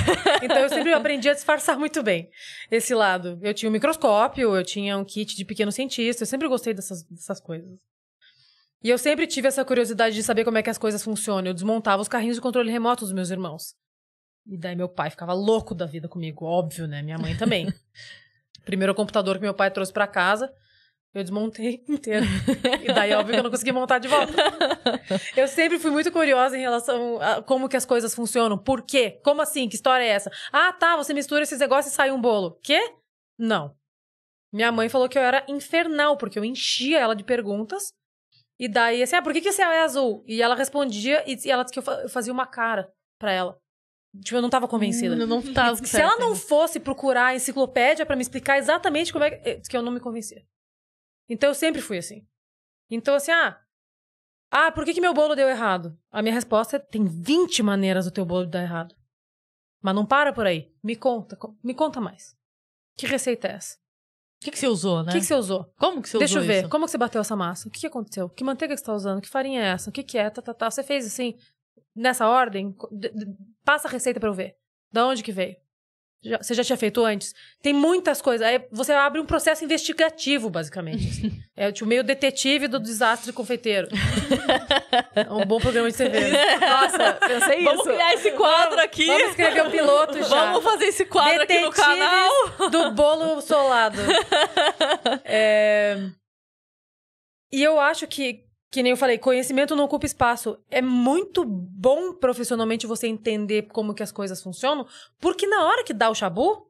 Então eu sempre aprendi a disfarçar muito bem esse lado. Eu tinha um microscópio, eu tinha um kit de pequeno cientista, eu sempre gostei dessas, dessas coisas. E eu sempre tive essa curiosidade de saber como é que as coisas funcionam. Eu desmontava os carrinhos de controle remoto dos meus irmãos. E daí meu pai ficava louco da vida comigo, óbvio, né? Minha mãe também. Primeiro computador que meu pai trouxe para casa, eu desmontei inteiro. E daí, óbvio que eu não consegui montar de volta. Eu sempre fui muito curiosa em relação a como que as coisas funcionam. Por quê? Como assim? Que história é essa? Ah, tá, você mistura esses negócios e sai um bolo. Quê? Não. Minha mãe falou que eu era infernal, porque eu enchia ela de perguntas e daí, assim, ah, por que, que céu é azul? E ela respondia e, e ela disse que eu fazia uma cara pra ela. Tipo, eu não tava convencida. Não, hum, não tava. Se certo. ela não né? fosse procurar a enciclopédia para me explicar exatamente como é que, eh, que eu não me convencia. Então eu sempre fui assim. Então, assim, ah. Ah, por que, que meu bolo deu errado? A minha resposta é: tem 20 maneiras do teu bolo dar errado. Mas não para por aí. Me conta, me conta mais. Que receita é essa? O que, que você usou, né? O que, que você usou? Como que você Deixa usou Deixa eu ver, isso? como que você bateu essa massa? O que, que aconteceu? Que manteiga que você tá usando? Que farinha é essa? O que que é? Tá, tá, tá. Você fez assim, nessa ordem? passa a receita para eu ver. Da onde que veio? Já, você já tinha feito antes? Tem muitas coisas. Aí você abre um processo investigativo, basicamente. Assim. É tipo, meio detetive do desastre confeiteiro. é um bom programa de TV. Nossa, pensei vamos isso. Vamos criar esse quadro vamos, aqui. Vamos escrever o um piloto já. Vamos fazer esse quadro Detetives aqui no canal. do bolo solado. É... E eu acho que que nem eu falei, conhecimento não ocupa espaço. É muito bom profissionalmente você entender como que as coisas funcionam, porque na hora que dá o chabu,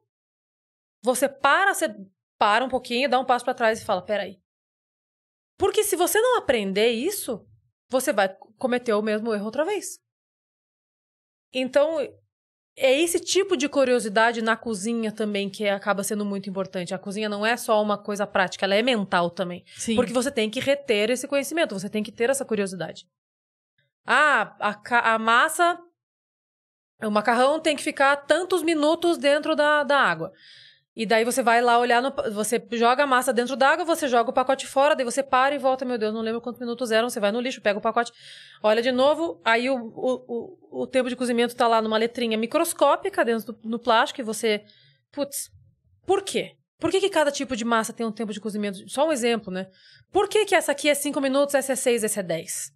você para, você para um pouquinho, dá um passo para trás e fala: peraí. Porque se você não aprender isso, você vai cometer o mesmo erro outra vez. Então, é esse tipo de curiosidade na cozinha também que acaba sendo muito importante. A cozinha não é só uma coisa prática, ela é mental também. Sim. Porque você tem que reter esse conhecimento, você tem que ter essa curiosidade. Ah, a, a massa, o macarrão tem que ficar tantos minutos dentro da, da água. E daí você vai lá olhar, no, você joga a massa dentro d'água, você joga o pacote fora, daí você para e volta, meu Deus, não lembro quantos minutos eram, você vai no lixo, pega o pacote, olha de novo, aí o, o, o, o tempo de cozimento tá lá numa letrinha microscópica dentro do no plástico e você, putz, por quê? Por que, que cada tipo de massa tem um tempo de cozimento? Só um exemplo, né? Por que, que essa aqui é 5 minutos, essa é 6, essa é 10?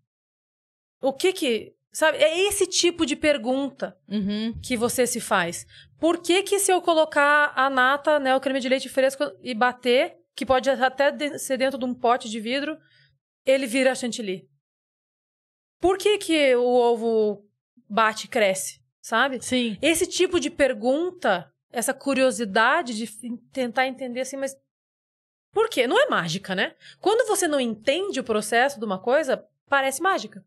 O que que Sabe? É esse tipo de pergunta uhum. que você se faz. Por que que se eu colocar a nata, né, o creme de leite fresco e bater, que pode até de ser dentro de um pote de vidro, ele vira chantilly? Por que que o ovo bate e cresce, sabe? Sim. Esse tipo de pergunta, essa curiosidade de tentar entender assim, mas por quê? Não é mágica, né? Quando você não entende o processo de uma coisa, parece mágica,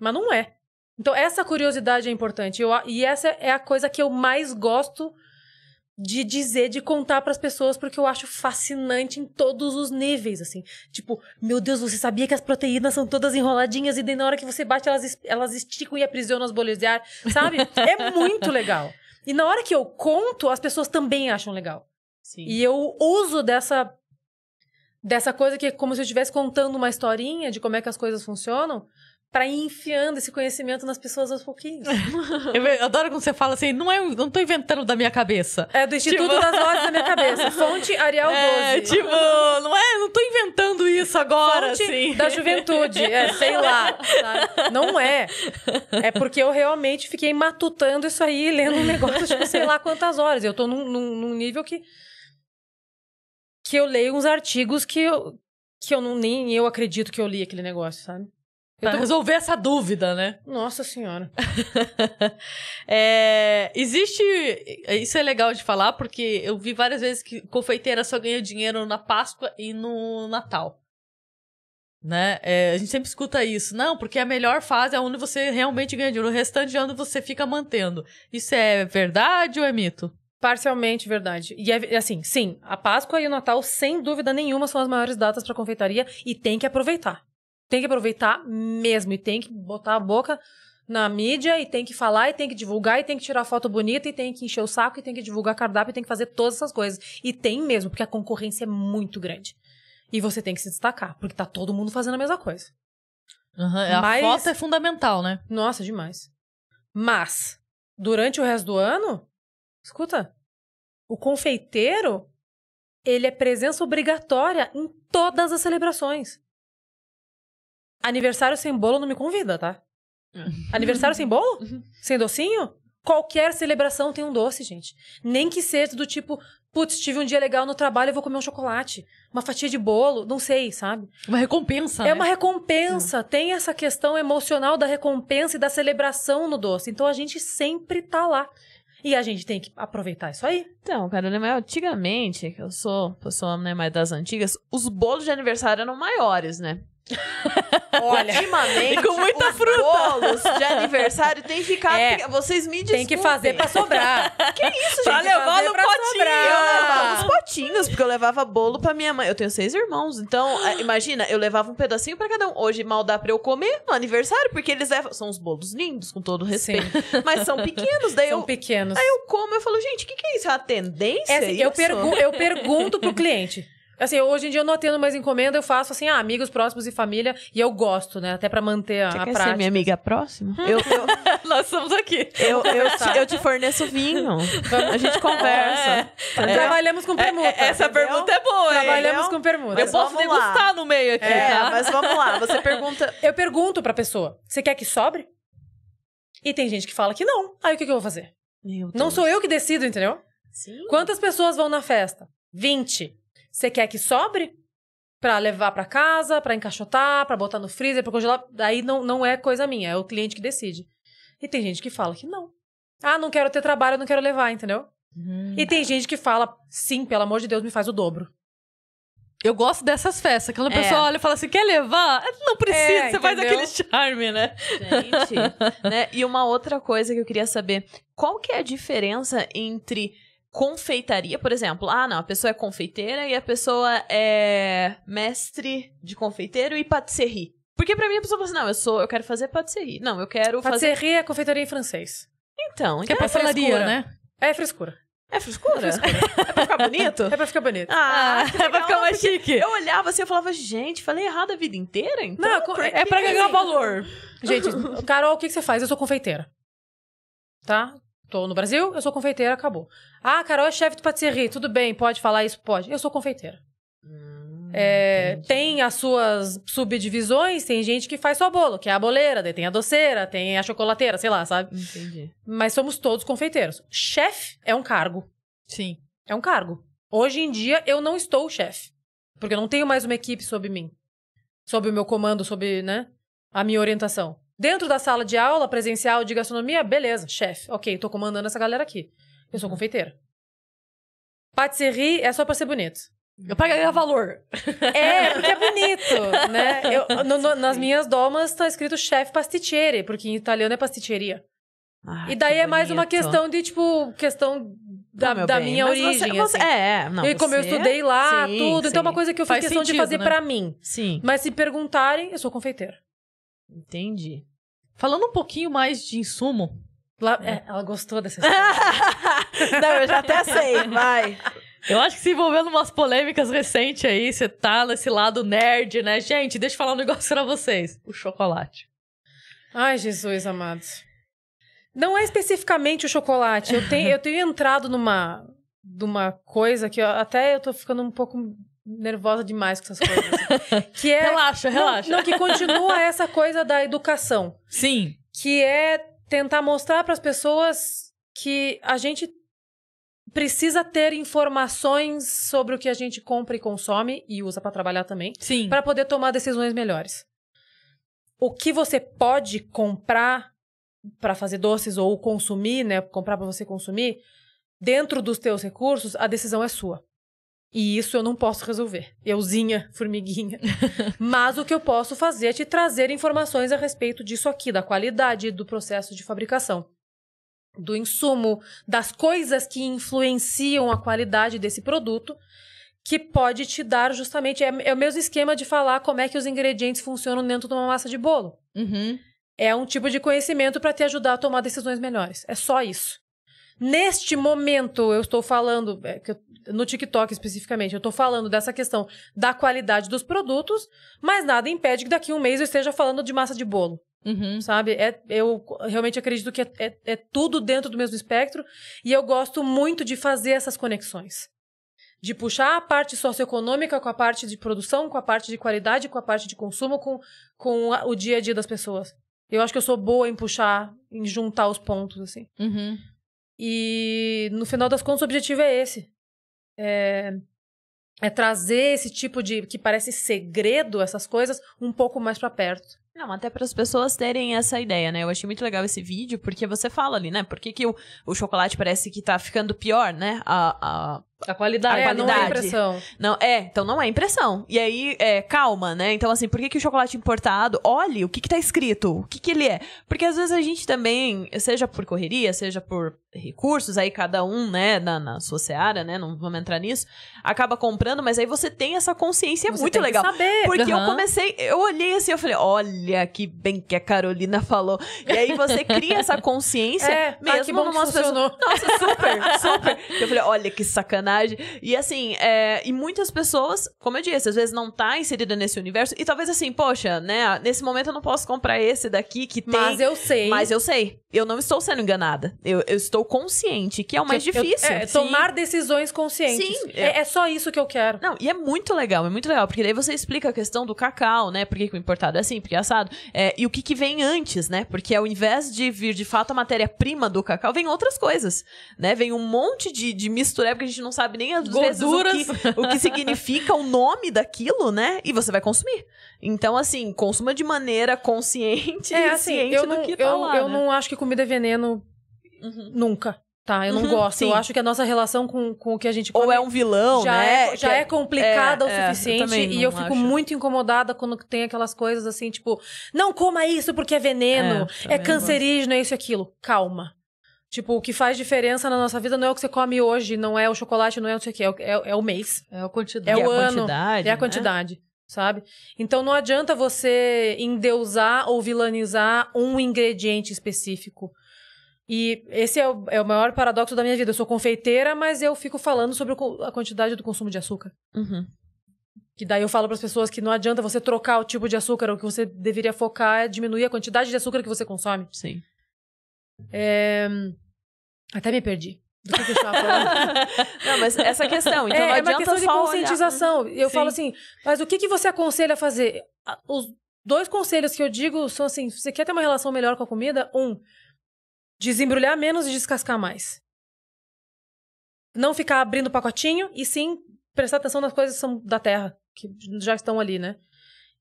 mas não é. Então, essa curiosidade é importante. Eu, e essa é a coisa que eu mais gosto de dizer, de contar para as pessoas, porque eu acho fascinante em todos os níveis, assim. Tipo, meu Deus, você sabia que as proteínas são todas enroladinhas e daí na hora que você bate elas, elas esticam e aprisionam as bolhas de ar, sabe? é muito legal. E na hora que eu conto, as pessoas também acham legal. Sim. E eu uso dessa dessa coisa que é como se eu estivesse contando uma historinha de como é que as coisas funcionam para ir enfiando esse conhecimento nas pessoas aos pouquinhos. Eu adoro quando você fala assim, não é, não tô inventando da minha cabeça. É do Instituto tipo... das Vozes da minha cabeça. Fonte Arial 12. É, tipo, não é, não tô inventando isso agora, Fonte assim. da juventude, é, sei lá, sabe? Não é. É porque eu realmente fiquei matutando isso aí, lendo um negócio, tipo, sei lá quantas horas. Eu tô num, num, num nível que que eu leio uns artigos que eu, que eu não, nem eu acredito que eu li aquele negócio, sabe? Pra tô... resolver essa dúvida, né? Nossa Senhora. é, existe. Isso é legal de falar, porque eu vi várias vezes que confeiteira só ganha dinheiro na Páscoa e no Natal. Né? É, a gente sempre escuta isso. Não, porque a melhor fase é onde você realmente ganha dinheiro. O restante de ano você fica mantendo. Isso é verdade ou é mito? Parcialmente verdade. E é, assim, sim, a Páscoa e o Natal, sem dúvida nenhuma, são as maiores datas para confeitaria e tem que aproveitar tem que aproveitar mesmo e tem que botar a boca na mídia e tem que falar e tem que divulgar e tem que tirar foto bonita e tem que encher o saco e tem que divulgar cardápio e tem que fazer todas essas coisas. E tem mesmo, porque a concorrência é muito grande. E você tem que se destacar, porque tá todo mundo fazendo a mesma coisa. Uhum, a foto é fundamental, né? Nossa, demais. Mas, durante o resto do ano, escuta, o confeiteiro, ele é presença obrigatória em todas as celebrações. Aniversário sem bolo não me convida, tá? É. Aniversário sem bolo? Uhum. Sem docinho? Qualquer celebração tem um doce, gente. Nem que seja do tipo, putz, tive um dia legal no trabalho, e vou comer um chocolate. Uma fatia de bolo, não sei, sabe? Uma recompensa. É né? uma recompensa. Hum. Tem essa questão emocional da recompensa e da celebração no doce. Então a gente sempre tá lá. E a gente tem que aproveitar isso aí. Então, cara, mas antigamente, que eu sou pessoa né, mais das antigas, os bolos de aniversário eram maiores, né? Olha, ultimamente, com muita os fruta. bolos de aniversário tem que É, vocês me desculpem. Tem que fazer pra sobrar. Que isso, gente? pra levar no potinho. Sobrar. Eu levava os potinhos, porque eu levava bolo pra minha mãe. Eu tenho seis irmãos, então, é, imagina, eu levava um pedacinho pra cada um. Hoje mal dá pra eu comer no aniversário, porque eles levam. São os bolos lindos, com todo respeito. Sim. Mas são pequenos, daí são eu. pequenos. Aí eu como, eu falo, gente, o que, que é isso? É a tendência? É, isso? Eu, pergu eu pergunto pro cliente. Assim, hoje em dia eu não atendo mais encomenda, eu faço assim, ah, amigos próximos e família, e eu gosto, né? Até para manter a, Você a quer prática. ser minha amiga próxima? Hum. Eu, eu Nós estamos aqui. Eu, eu, te, eu te forneço vinho. Vamos. A gente conversa. É. Trabalhamos com é, permuta. É, essa entendeu? pergunta é boa, Trabalhamos com permuta. Mas eu posso degustar lá. no meio aqui, é, tá? Mas vamos lá, você pergunta. Eu pergunto pra pessoa: você quer que sobre? E tem gente que fala que não. Aí o que, que eu vou fazer? Não sou eu que decido, entendeu? Sim. Quantas pessoas vão na festa? 20. Você quer que sobre? para levar para casa, para encaixotar, para botar no freezer, para congelar. Daí não, não é coisa minha, é o cliente que decide. E tem gente que fala que não. Ah, não quero ter trabalho, não quero levar, entendeu? Hum. E tem gente que fala, sim, pelo amor de Deus, me faz o dobro. Eu gosto dessas festas, quando a é. pessoa olha e fala assim, quer levar? É, não precisa, é, você entendeu? faz aquele charme, né? Gente, né? E uma outra coisa que eu queria saber, qual que é a diferença entre confeitaria, por exemplo. Ah, não, a pessoa é confeiteira e a pessoa é mestre de confeiteiro e patisserie. Porque pra mim a pessoa fala assim, não, eu sou, eu quero fazer patisserie. Não, eu quero patisserie fazer... Patisserie é confeitaria em francês. Então, que é então é pastelaria, é né? É frescura. É frescura? É, frescura. é pra ficar bonito? É pra ficar bonito. Ah, ah é pra ficar mais chique. Eu olhava assim, e falava, gente, falei errado a vida inteira, então? Não, pra é, é pra ganhar assim. valor. Gente, Carol, o que, que você faz? Eu sou confeiteira. Tá? Tô no Brasil, eu sou confeiteira, acabou. Ah, Carol é chefe de patisserie, tudo bem, pode falar isso? Pode. Eu sou confeiteira. Hum, é, tem as suas subdivisões, tem gente que faz só bolo, que é a boleira, daí tem a doceira, tem a chocolateira, sei lá, sabe? Entendi. Mas somos todos confeiteiros. Chefe é um cargo. Sim. É um cargo. Hoje em dia eu não estou chefe, porque eu não tenho mais uma equipe sob mim, sob o meu comando, sob, né, a minha orientação. Dentro da sala de aula presencial de gastronomia, beleza, chefe. Ok, tô comandando essa galera aqui. Eu sou uhum. confeiteira. Patisserie é só pra ser bonito. Eu pra ganhar uhum. valor. É, porque é bonito, né? Eu, no, no, nas minhas domas tá escrito chefe pasticcere, porque em italiano é pasticceria. Ah, e daí é mais uma questão de, tipo, questão da, não, da minha origem. É, você, você, assim. É, não. E como você... eu estudei lá, sim, tudo. Sim. Então é uma coisa que eu fiz Faz questão sentido, de fazer né? para mim. Sim. Mas se perguntarem, eu sou confeiteira. Entendi. Falando um pouquinho mais de insumo. Lá, é, é ela gostou dessa história. Não, eu já até sei, vai. Eu acho que se envolvendo umas polêmicas recentes aí, você tá nesse lado nerd, né? Gente, deixa eu falar um negócio pra vocês. O chocolate. Ai, Jesus amados. Não é especificamente o chocolate. Eu tenho, eu tenho entrado numa, numa coisa que eu, até eu tô ficando um pouco nervosa demais com essas coisas. Assim. que é, relaxa, relaxa. Não, não, que continua essa coisa da educação. Sim. Que é tentar mostrar para as pessoas que a gente precisa ter informações sobre o que a gente compra e consome e usa para trabalhar também, sim, para poder tomar decisões melhores. O que você pode comprar para fazer doces ou consumir, né, comprar para você consumir, dentro dos teus recursos, a decisão é sua. E isso eu não posso resolver. Euzinha, formiguinha. Mas o que eu posso fazer é te trazer informações a respeito disso aqui, da qualidade do processo de fabricação, do insumo, das coisas que influenciam a qualidade desse produto, que pode te dar justamente. É, é o mesmo esquema de falar como é que os ingredientes funcionam dentro de uma massa de bolo. Uhum. É um tipo de conhecimento para te ajudar a tomar decisões melhores. É só isso. Neste momento, eu estou falando, é, no TikTok especificamente, eu estou falando dessa questão da qualidade dos produtos, mas nada impede que daqui a um mês eu esteja falando de massa de bolo. Uhum. Sabe? É, eu realmente acredito que é, é, é tudo dentro do mesmo espectro e eu gosto muito de fazer essas conexões de puxar a parte socioeconômica com a parte de produção, com a parte de qualidade, com a parte de consumo, com, com o dia a dia das pessoas. Eu acho que eu sou boa em puxar, em juntar os pontos, assim. Uhum. E no final das contas, o objetivo é esse. É, é trazer esse tipo de que parece segredo, essas coisas, um pouco mais para perto. Não, até para as pessoas terem essa ideia, né? Eu achei muito legal esse vídeo, porque você fala ali, né? Por que, que o, o chocolate parece que tá ficando pior, né? A, a, a qualidade. A qualidade. É, não é impressão. Não, é, então não é impressão. E aí, é, calma, né? Então, assim, por que, que o chocolate importado, olhe o que, que tá escrito, o que, que ele é? Porque às vezes a gente também, seja por correria, seja por recursos, aí cada um, né, na, na sua seara, né? Não vamos entrar nisso, acaba comprando, mas aí você tem essa consciência, é muito legal. saber. Porque uhum. eu comecei, eu olhei assim, eu falei, olha que bem que a Carolina falou. E aí você cria essa consciência é, mesmo ah, numa pessoas. Nossa, super, super. Eu falei, olha que sacanagem. E assim, é, e muitas pessoas, como eu disse, às vezes não tá inserida nesse universo. E talvez assim, poxa, né? Nesse momento eu não posso comprar esse daqui que tem. Mas eu sei. Mas eu sei. Eu não estou sendo enganada. Eu, eu estou consciente, que é o mais difícil. Eu, é, tomar decisões conscientes. Sim. É, é, é, só isso que eu quero. Não, e é muito legal, é muito legal. Porque daí você explica a questão do cacau, né? Por que, o importado é assim? Porque assado passado. É, e o que, que vem antes, né? Porque ao invés de vir de fato a matéria-prima do cacau, vem outras coisas, né? Vem um monte de, de mistureba que a gente não sabe nem as Gorduras. vezes o que, o que significa o nome daquilo, né? E você vai consumir. Então, assim, consuma de maneira consciente é, e assim, ciente eu não, do que tá eu, lá, Eu né? não acho que comida é veneno uhum. nunca. Tá, eu não uhum, gosto. Sim. Eu acho que a nossa relação com, com o que a gente come Ou é um vilão, já né? É, já é, é complicada é, o é, suficiente. Eu e eu fico acho. muito incomodada quando tem aquelas coisas assim, tipo, não coma isso porque é veneno, é, é cancerígeno, é isso e aquilo. Calma. Tipo, o que faz diferença na nossa vida não é o que você come hoje, não é o chocolate, não é o que, é, é, é o mês. É a quantidade. É o ano. Quantidade, é a né? quantidade. Né? Sabe? Então não adianta você endeusar ou vilanizar um ingrediente específico. E esse é o, é o, maior paradoxo da minha vida. Eu sou confeiteira, mas eu fico falando sobre o, a quantidade do consumo de açúcar. Uhum. Que daí eu falo para as pessoas que não adianta você trocar o tipo de açúcar, o que você deveria focar é diminuir a quantidade de açúcar que você consome. Sim. É... Até me perdi. não, mas essa questão, então é, não adianta é uma questão de conscientização. Olhar. Eu Sim. falo assim, mas o que, que você aconselha a fazer? Os dois conselhos que eu digo são assim: você quer ter uma relação melhor com a comida? Um, Desembrulhar menos e descascar mais. Não ficar abrindo pacotinho e sim prestar atenção nas coisas que são da terra, que já estão ali, né?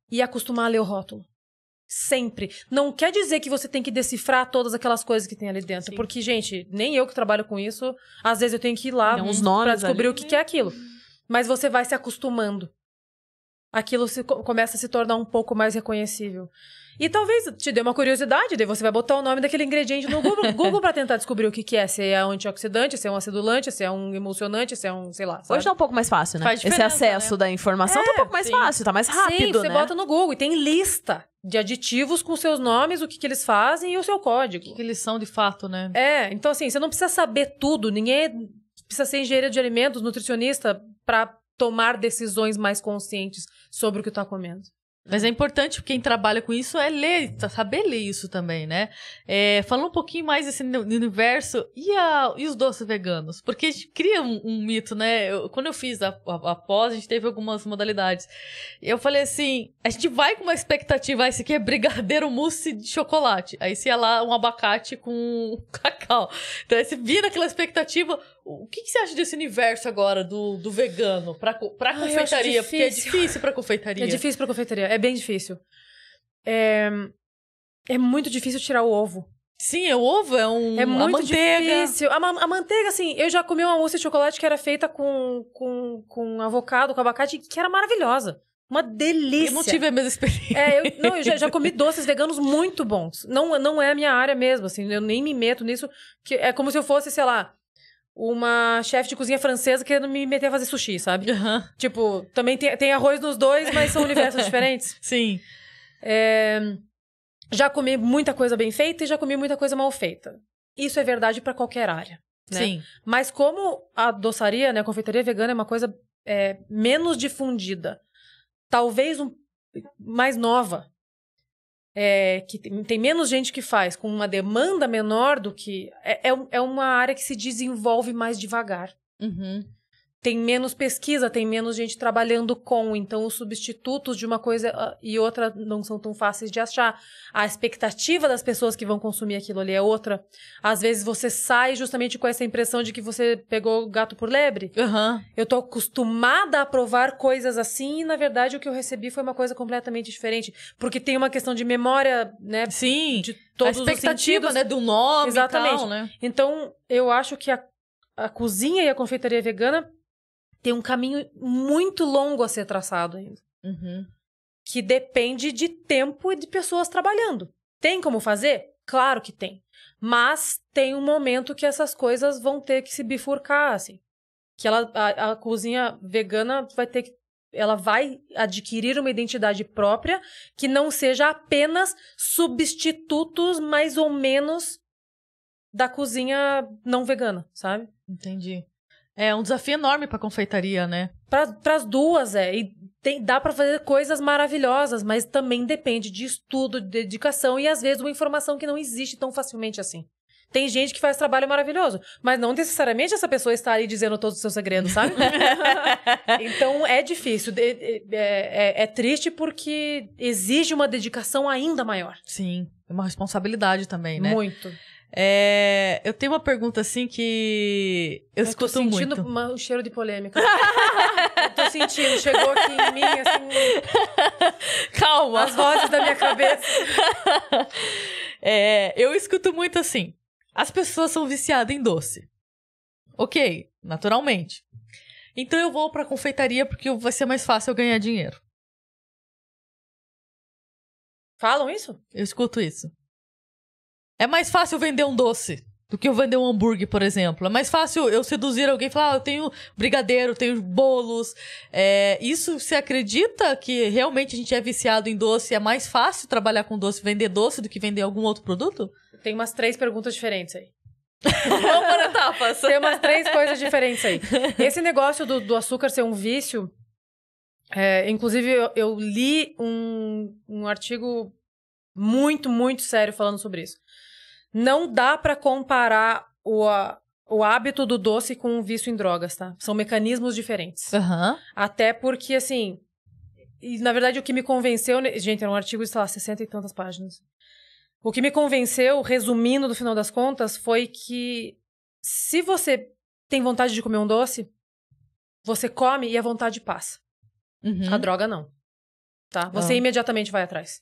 E acostumar a ler o rótulo. Sempre. Não quer dizer que você tem que decifrar todas aquelas coisas que tem ali dentro. Sim. Porque, gente, nem eu que trabalho com isso, às vezes eu tenho que ir lá pra descobrir ali. o que é aquilo. Mas você vai se acostumando aquilo se, começa a se tornar um pouco mais reconhecível. E talvez te dê uma curiosidade, daí você vai botar o nome daquele ingrediente no Google, Google para tentar descobrir o que, que é. Se é um antioxidante, se é um acidulante, se é um emulsionante, se é um, sei lá. Sabe? Hoje tá um pouco mais fácil, né? Esse acesso né? da informação é, tá um é, pouco mais sim. fácil, tá mais rápido, sim, você né? bota no Google e tem lista de aditivos com seus nomes, o que, que eles fazem e o seu código. O que, que eles são de fato, né? É, então assim, você não precisa saber tudo, ninguém precisa ser engenheiro de alimentos, nutricionista, para tomar decisões mais conscientes sobre o que está comendo. Mas é importante quem trabalha com isso é ler, tá, saber ler isso também, né? É, falando um pouquinho mais desse universo e, a, e os doces veganos, porque a gente cria um, um mito, né? Eu, quando eu fiz a, a, a, pós, a gente teve algumas modalidades. Eu falei assim, a gente vai com uma expectativa, ah, esse aqui é brigadeiro mousse de chocolate. Aí se é lá um abacate com cacau. Então aí se vira aquela expectativa, o que, que, você acha desse universo agora do, do vegano pra, pra Ai, confeitaria? Porque é difícil pra confeitaria. É difícil pra confeitaria, é bem difícil. É, é muito difícil tirar o ovo. Sim, é o ovo, é um. É muito a manteiga. difícil. A, a, manteiga, assim, eu já comi uma mousse de chocolate que era feita com, com, com avocado, com abacate, que era maravilhosa. Uma delícia. Eu não tive a mesma experiência. É, eu, não, eu já, já, comi doces veganos muito bons. Não, não é a minha área mesmo, assim, eu nem me meto nisso. Que é como se eu fosse, sei lá, uma chefe de cozinha francesa querendo me meter a fazer sushi, sabe? Uhum. Tipo, também tem, tem arroz nos dois, mas são universos diferentes. Sim. É, já comi muita coisa bem feita e já comi muita coisa mal feita. Isso é verdade para qualquer área. Né? Sim. Mas como a doçaria, né, a confeitaria vegana é uma coisa é, menos difundida, talvez um, mais nova, é, que tem, menos gente que faz, com uma demanda menor do que. É, é, é uma área que se desenvolve mais devagar. Uhum tem menos pesquisa, tem menos gente trabalhando com, então os substitutos de uma coisa ah, e outra não são tão fáceis de achar. A expectativa das pessoas que vão consumir aquilo ali é outra. Às vezes você sai justamente com essa impressão de que você pegou gato por lebre. Uhum. Eu tô acostumada a provar coisas assim e na verdade o que eu recebi foi uma coisa completamente diferente, porque tem uma questão de memória, né? Sim. De todos a expectativa, né, do nome Exatamente. e tal, né? Então, eu acho que a a cozinha e a confeitaria vegana tem um caminho muito longo a ser traçado ainda. Uhum. Que depende de tempo e de pessoas trabalhando. Tem como fazer? Claro que tem. Mas tem um momento que essas coisas vão ter que se bifurcar, assim. Que ela, a, a cozinha vegana vai ter que. Ela vai adquirir uma identidade própria que não seja apenas substitutos mais ou menos da cozinha não vegana, sabe? Entendi. É um desafio enorme para confeitaria, né? Para as duas, é. E tem, dá para fazer coisas maravilhosas, mas também depende de estudo, de dedicação e às vezes uma informação que não existe tão facilmente assim. Tem gente que faz trabalho maravilhoso, mas não necessariamente essa pessoa está ali dizendo todos os seus segredos, sabe? então é difícil. É, é, é, triste porque exige uma dedicação ainda maior. Sim, é uma responsabilidade também, né? Muito. É, eu tenho uma pergunta assim que eu, eu escuto muito. Tô sentindo muito. Uma, um cheiro de polêmica. eu tô sentindo, chegou aqui em mim assim. Calma. As vozes da minha cabeça. é, eu escuto muito assim. As pessoas são viciadas em doce. Ok, naturalmente. Então eu vou pra confeitaria porque vai ser mais fácil eu ganhar dinheiro. Falam isso? Eu escuto isso. É mais fácil vender um doce do que eu vender um hambúrguer, por exemplo. É mais fácil eu seduzir alguém e falar, ah, eu tenho brigadeiro, tenho bolos. É, isso, você acredita que realmente a gente é viciado em doce? É mais fácil trabalhar com doce, vender doce, do que vender algum outro produto? Tem umas três perguntas diferentes aí. Vamos para etapas. Tem umas três coisas diferentes aí. Esse negócio do, do açúcar ser um vício... É, inclusive, eu, eu li um, um artigo muito, muito sério falando sobre isso. Não dá para comparar o, o hábito do doce com o vício em drogas, tá? São mecanismos diferentes. Uhum. Até porque, assim. E, na verdade, o que me convenceu. Gente, era é um artigo de, sei lá, 60 e tantas páginas. O que me convenceu, resumindo no final das contas, foi que se você tem vontade de comer um doce, você come e a vontade passa. Uhum. A droga não. Tá? Você ah. imediatamente vai atrás.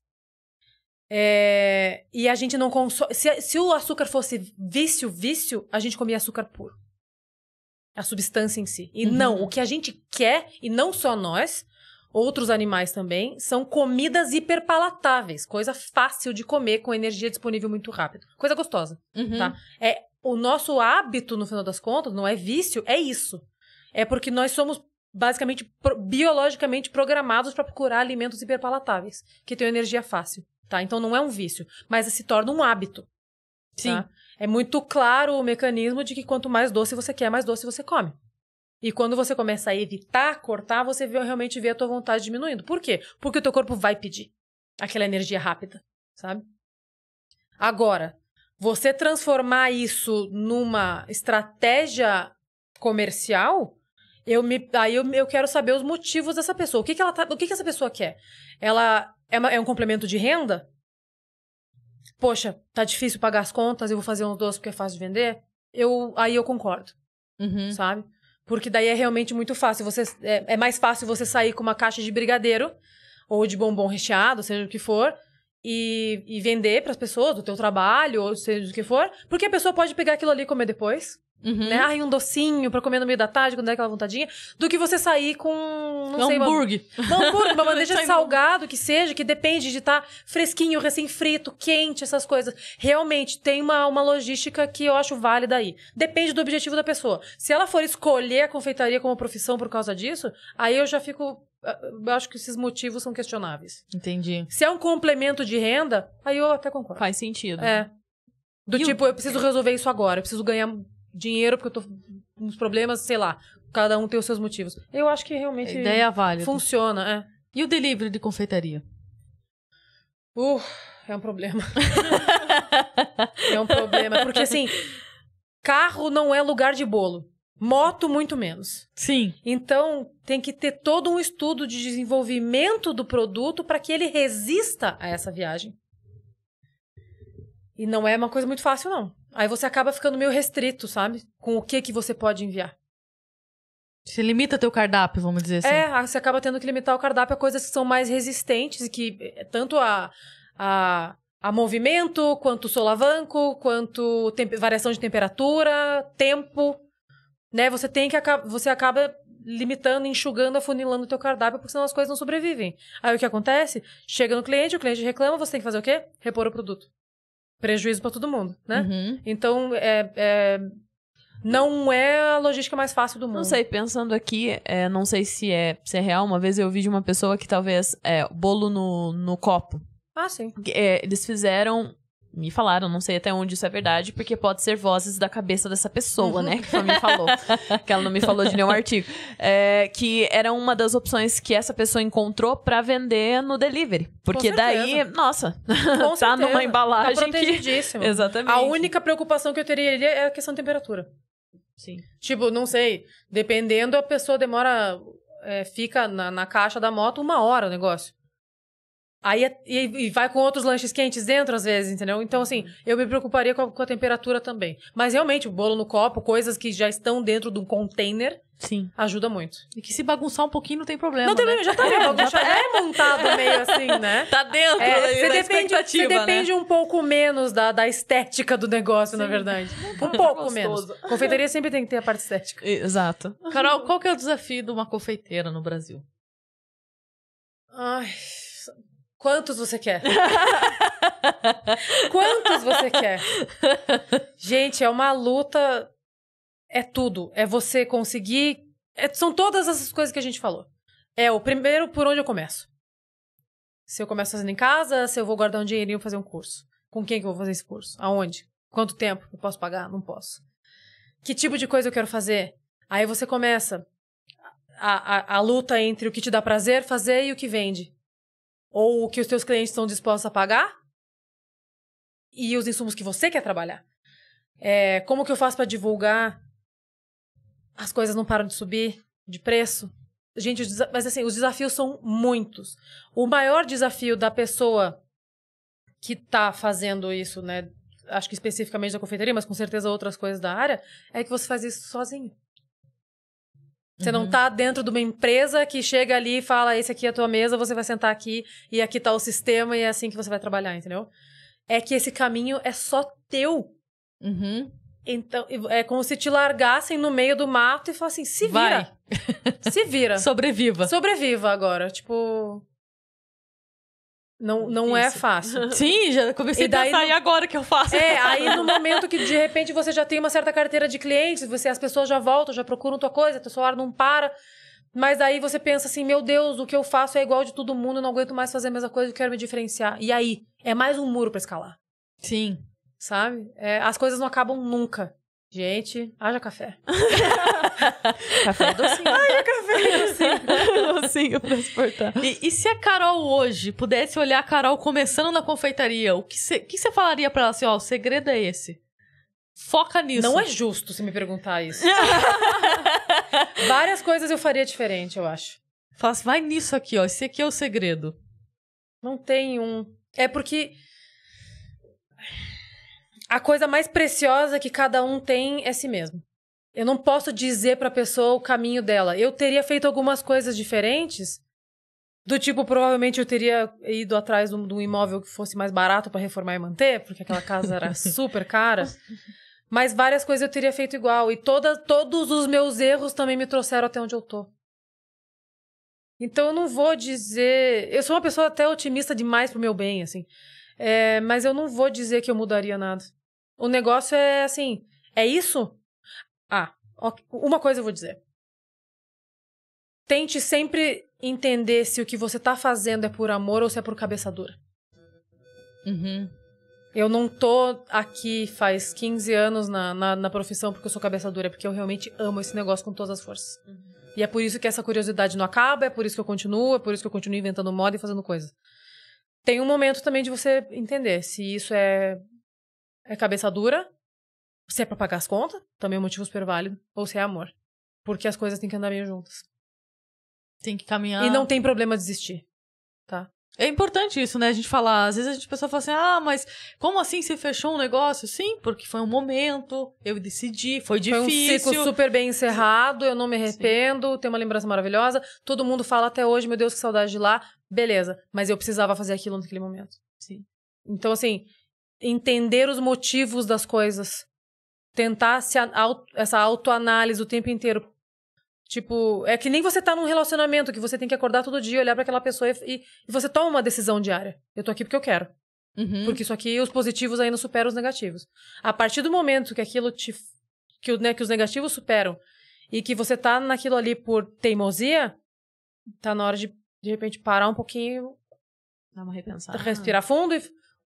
É, e a gente não consome. Se, se o açúcar fosse vício, vício, a gente comia açúcar puro. A substância em si. E uhum. não, o que a gente quer, e não só nós, outros animais também, são comidas hiperpalatáveis. Coisa fácil de comer, com energia disponível muito rápido. Coisa gostosa, uhum. tá? É, o nosso hábito, no final das contas, não é vício, é isso. É porque nós somos basicamente pro, biologicamente programados para procurar alimentos hiperpalatáveis, que têm energia fácil tá? Então não é um vício, mas se torna um hábito. Tá? Sim. Tá? É muito claro o mecanismo de que quanto mais doce você quer, mais doce você come. E quando você começa a evitar cortar, você realmente vê a tua vontade diminuindo. Por quê? Porque o teu corpo vai pedir aquela energia rápida, sabe? Agora, você transformar isso numa estratégia comercial, eu me, aí eu, eu quero saber os motivos dessa pessoa. O que, que ela tá, o que, que essa pessoa quer? Ela é, uma, é um complemento de renda? Poxa, tá difícil pagar as contas, eu vou fazer um doce porque é fácil de vender? Eu, aí eu concordo, uhum. sabe? Porque daí é realmente muito fácil. Você, é, é mais fácil você sair com uma caixa de brigadeiro ou de bombom recheado, seja o que for, e, e vender para as pessoas do teu trabalho, ou seja o que for, porque a pessoa pode pegar aquilo ali e comer depois. Uhum. Né? Ai, um docinho pra comer no meio da tarde, quando der aquela vontadinha, do que você sair com. Não um sei, hambúrguer. Uma, um hambúrguer, uma bandeja de salgado, que seja, que depende de estar tá fresquinho, recém-frito, quente, essas coisas. Realmente, tem uma, uma logística que eu acho válida aí. Depende do objetivo da pessoa. Se ela for escolher a confeitaria como profissão por causa disso, aí eu já fico eu acho que esses motivos são questionáveis. Entendi. Se é um complemento de renda, aí eu até concordo. Faz sentido. É. Do e tipo, o... eu preciso resolver isso agora, eu preciso ganhar dinheiro porque eu tô com uns problemas, sei lá. Cada um tem os seus motivos. Eu acho que realmente. A ideia é válida. Funciona, é. E o delivery de confeitaria? Uh, é um problema. é um problema. Porque assim, carro não é lugar de bolo. Moto, muito menos. Sim. Então, tem que ter todo um estudo de desenvolvimento do produto para que ele resista a essa viagem. E não é uma coisa muito fácil, não. Aí você acaba ficando meio restrito, sabe? Com o que que você pode enviar. Se limita teu cardápio, vamos dizer assim. É, você acaba tendo que limitar o cardápio a coisas que são mais resistentes e que eh, tanto a, a, a movimento, quanto solavanco, quanto temp- variação de temperatura, tempo, né? Você tem que você acaba limitando, enxugando, afunilando o teu cardápio, porque senão as coisas não sobrevivem. Aí o que acontece? Chega no cliente, o cliente reclama, você tem que fazer o quê? Repor o produto prejuízo para todo mundo, né? Uhum. Então, é, é, não é a logística mais fácil do mundo. Não sei, pensando aqui, é, não sei se é, se é real, uma vez eu vi de uma pessoa que talvez, é, bolo no, no copo. Ah, sim. É, eles fizeram me falaram, não sei até onde isso é verdade, porque pode ser vozes da cabeça dessa pessoa, né? Que me falou. que ela não me falou de nenhum artigo. É, que era uma das opções que essa pessoa encontrou para vender no delivery. Porque daí, nossa, Com tá certeza. numa tá embalagem. Tá que... Exatamente. A única preocupação que eu teria ali é a questão da temperatura. Sim. Tipo, não sei, dependendo, a pessoa demora. É, fica na, na caixa da moto uma hora o negócio. Aí é, e, e, vai com outros lanches quentes dentro, às vezes, entendeu? Então, assim, uhum. eu me preocuparia com a, com a, temperatura também. Mas realmente, o bolo no copo, coisas que já estão dentro do container. Sim. Ajuda muito. E que se bagunçar um pouquinho não tem problema. Não tem problema, né? já tá meio bagunçado. Tá é, montado meio assim, né? Tá dentro é, ali, você depende, Você né? depende né? um pouco menos da, da estética do negócio, Sim. na verdade. Um pouco menos. Confeitaria sempre tem que ter a parte estética. Exato. Carol, qual que é o desafio de uma confeiteira no Brasil? Ai. Quantos você quer? Quantos você quer? Gente, é uma luta. É tudo. É você conseguir. É, são todas essas coisas que a gente falou. É o primeiro por onde eu começo. Se eu começo fazendo em casa, se eu vou guardar um dinheirinho fazer um curso. Com quem que eu vou fazer esse curso? Aonde? Quanto tempo? Eu posso pagar? Não posso. Que tipo de coisa eu quero fazer? Aí você começa a, a, a luta entre o que te dá prazer fazer e o que vende ou o que os seus clientes estão dispostos a pagar e os insumos que você quer trabalhar. É, como que eu faço para divulgar? As coisas não param de subir de preço. Gente, mas assim, os desafios são muitos. O maior desafio da pessoa que está fazendo isso, né? Acho que especificamente da confeitaria, mas com certeza outras coisas da área, é que você faz isso sozinho. Você uhum. não está dentro de uma empresa que chega ali e fala: esse aqui é a tua mesa, você vai sentar aqui e aqui está o sistema e é assim que você vai trabalhar, entendeu? É que esse caminho é só teu. Uhum. Então, é como se te largassem no meio do mato e falassem: se vira. Vai. se vira. Sobreviva. Sobreviva agora. Tipo, não, não é, é fácil. Sim, já comecei e daí, a pensar, no... e agora que eu faço? É, aí no momento que de repente você já tem uma certa carteira de clientes, você as pessoas já voltam, já procuram tua coisa, teu celular não para. Mas aí você pensa assim, meu Deus, o que eu faço é igual de todo mundo, não aguento mais fazer a mesma coisa, eu quero me diferenciar. E aí, é mais um muro para escalar. Sim. Sabe? É, as coisas não acabam nunca. Gente, haja café. café docinho. Haja café docinho. docinho pra exportar. E, e, se a Carol hoje pudesse olhar a Carol começando na confeitaria, o que você falaria pra ela assim, ó, o segredo é esse? Foca nisso. Não é justo se me perguntar isso. Várias coisas eu faria diferente, eu acho. Fala assim, vai nisso aqui, ó. Esse aqui é o segredo. Não tem um. É porque a coisa mais preciosa que cada um tem é si mesmo. Eu não posso dizer para a pessoa o caminho dela. Eu teria feito algumas coisas diferentes, do tipo, provavelmente eu teria ido atrás de um imóvel que fosse mais barato para reformar e manter, porque aquela casa era super cara. Mas várias coisas eu teria feito igual. E toda, todos os meus erros também me trouxeram até onde eu tô. Então eu não vou dizer. Eu sou uma pessoa até otimista demais pro meu bem, assim. É, mas eu não vou dizer que eu mudaria nada. O negócio é assim, é isso? Ah, uma coisa eu vou dizer. Tente sempre entender se o que você tá fazendo é por amor ou se é por cabeça dura. Uhum. Eu não tô aqui faz 15 anos na, na, na, profissão porque eu sou cabeça dura, é porque eu realmente amo esse negócio com todas as forças. Uhum. E é por isso que essa curiosidade não acaba, é por isso que eu continuo, é por isso que eu continuo inventando moda e fazendo coisas. Tem um momento também de você entender se isso é é cabeça dura, se é pra pagar as contas, também é um motivo super válido, ou se é amor. Porque as coisas têm que andar meio juntas. Tem que caminhar. E não tem problema desistir, tá? É importante isso, né? A gente falar. Às vezes a gente pessoa fala assim: ah, mas como assim você fechou um negócio? Sim, porque foi um momento, eu decidi, foi difícil. Foi um ciclo super bem encerrado, eu não me arrependo, Sim. tenho uma lembrança maravilhosa. Todo mundo fala até hoje: meu Deus, que saudade de lá. Beleza, mas eu precisava fazer aquilo naquele momento. Sim. Então, assim, entender os motivos das coisas. Tentar se auto, essa autoanálise o tempo inteiro. Tipo, é que nem você tá num relacionamento que você tem que acordar todo dia, olhar para aquela pessoa e, e, você toma uma decisão diária. Eu tô aqui porque eu quero. Uhum. Porque isso aqui, os positivos ainda superam os negativos. A partir do momento que aquilo te. que, né, que os negativos superam e que você tá naquilo ali por teimosia, tá na hora de, de repente, parar um pouquinho. Dar uma repensada. Respirar fundo e.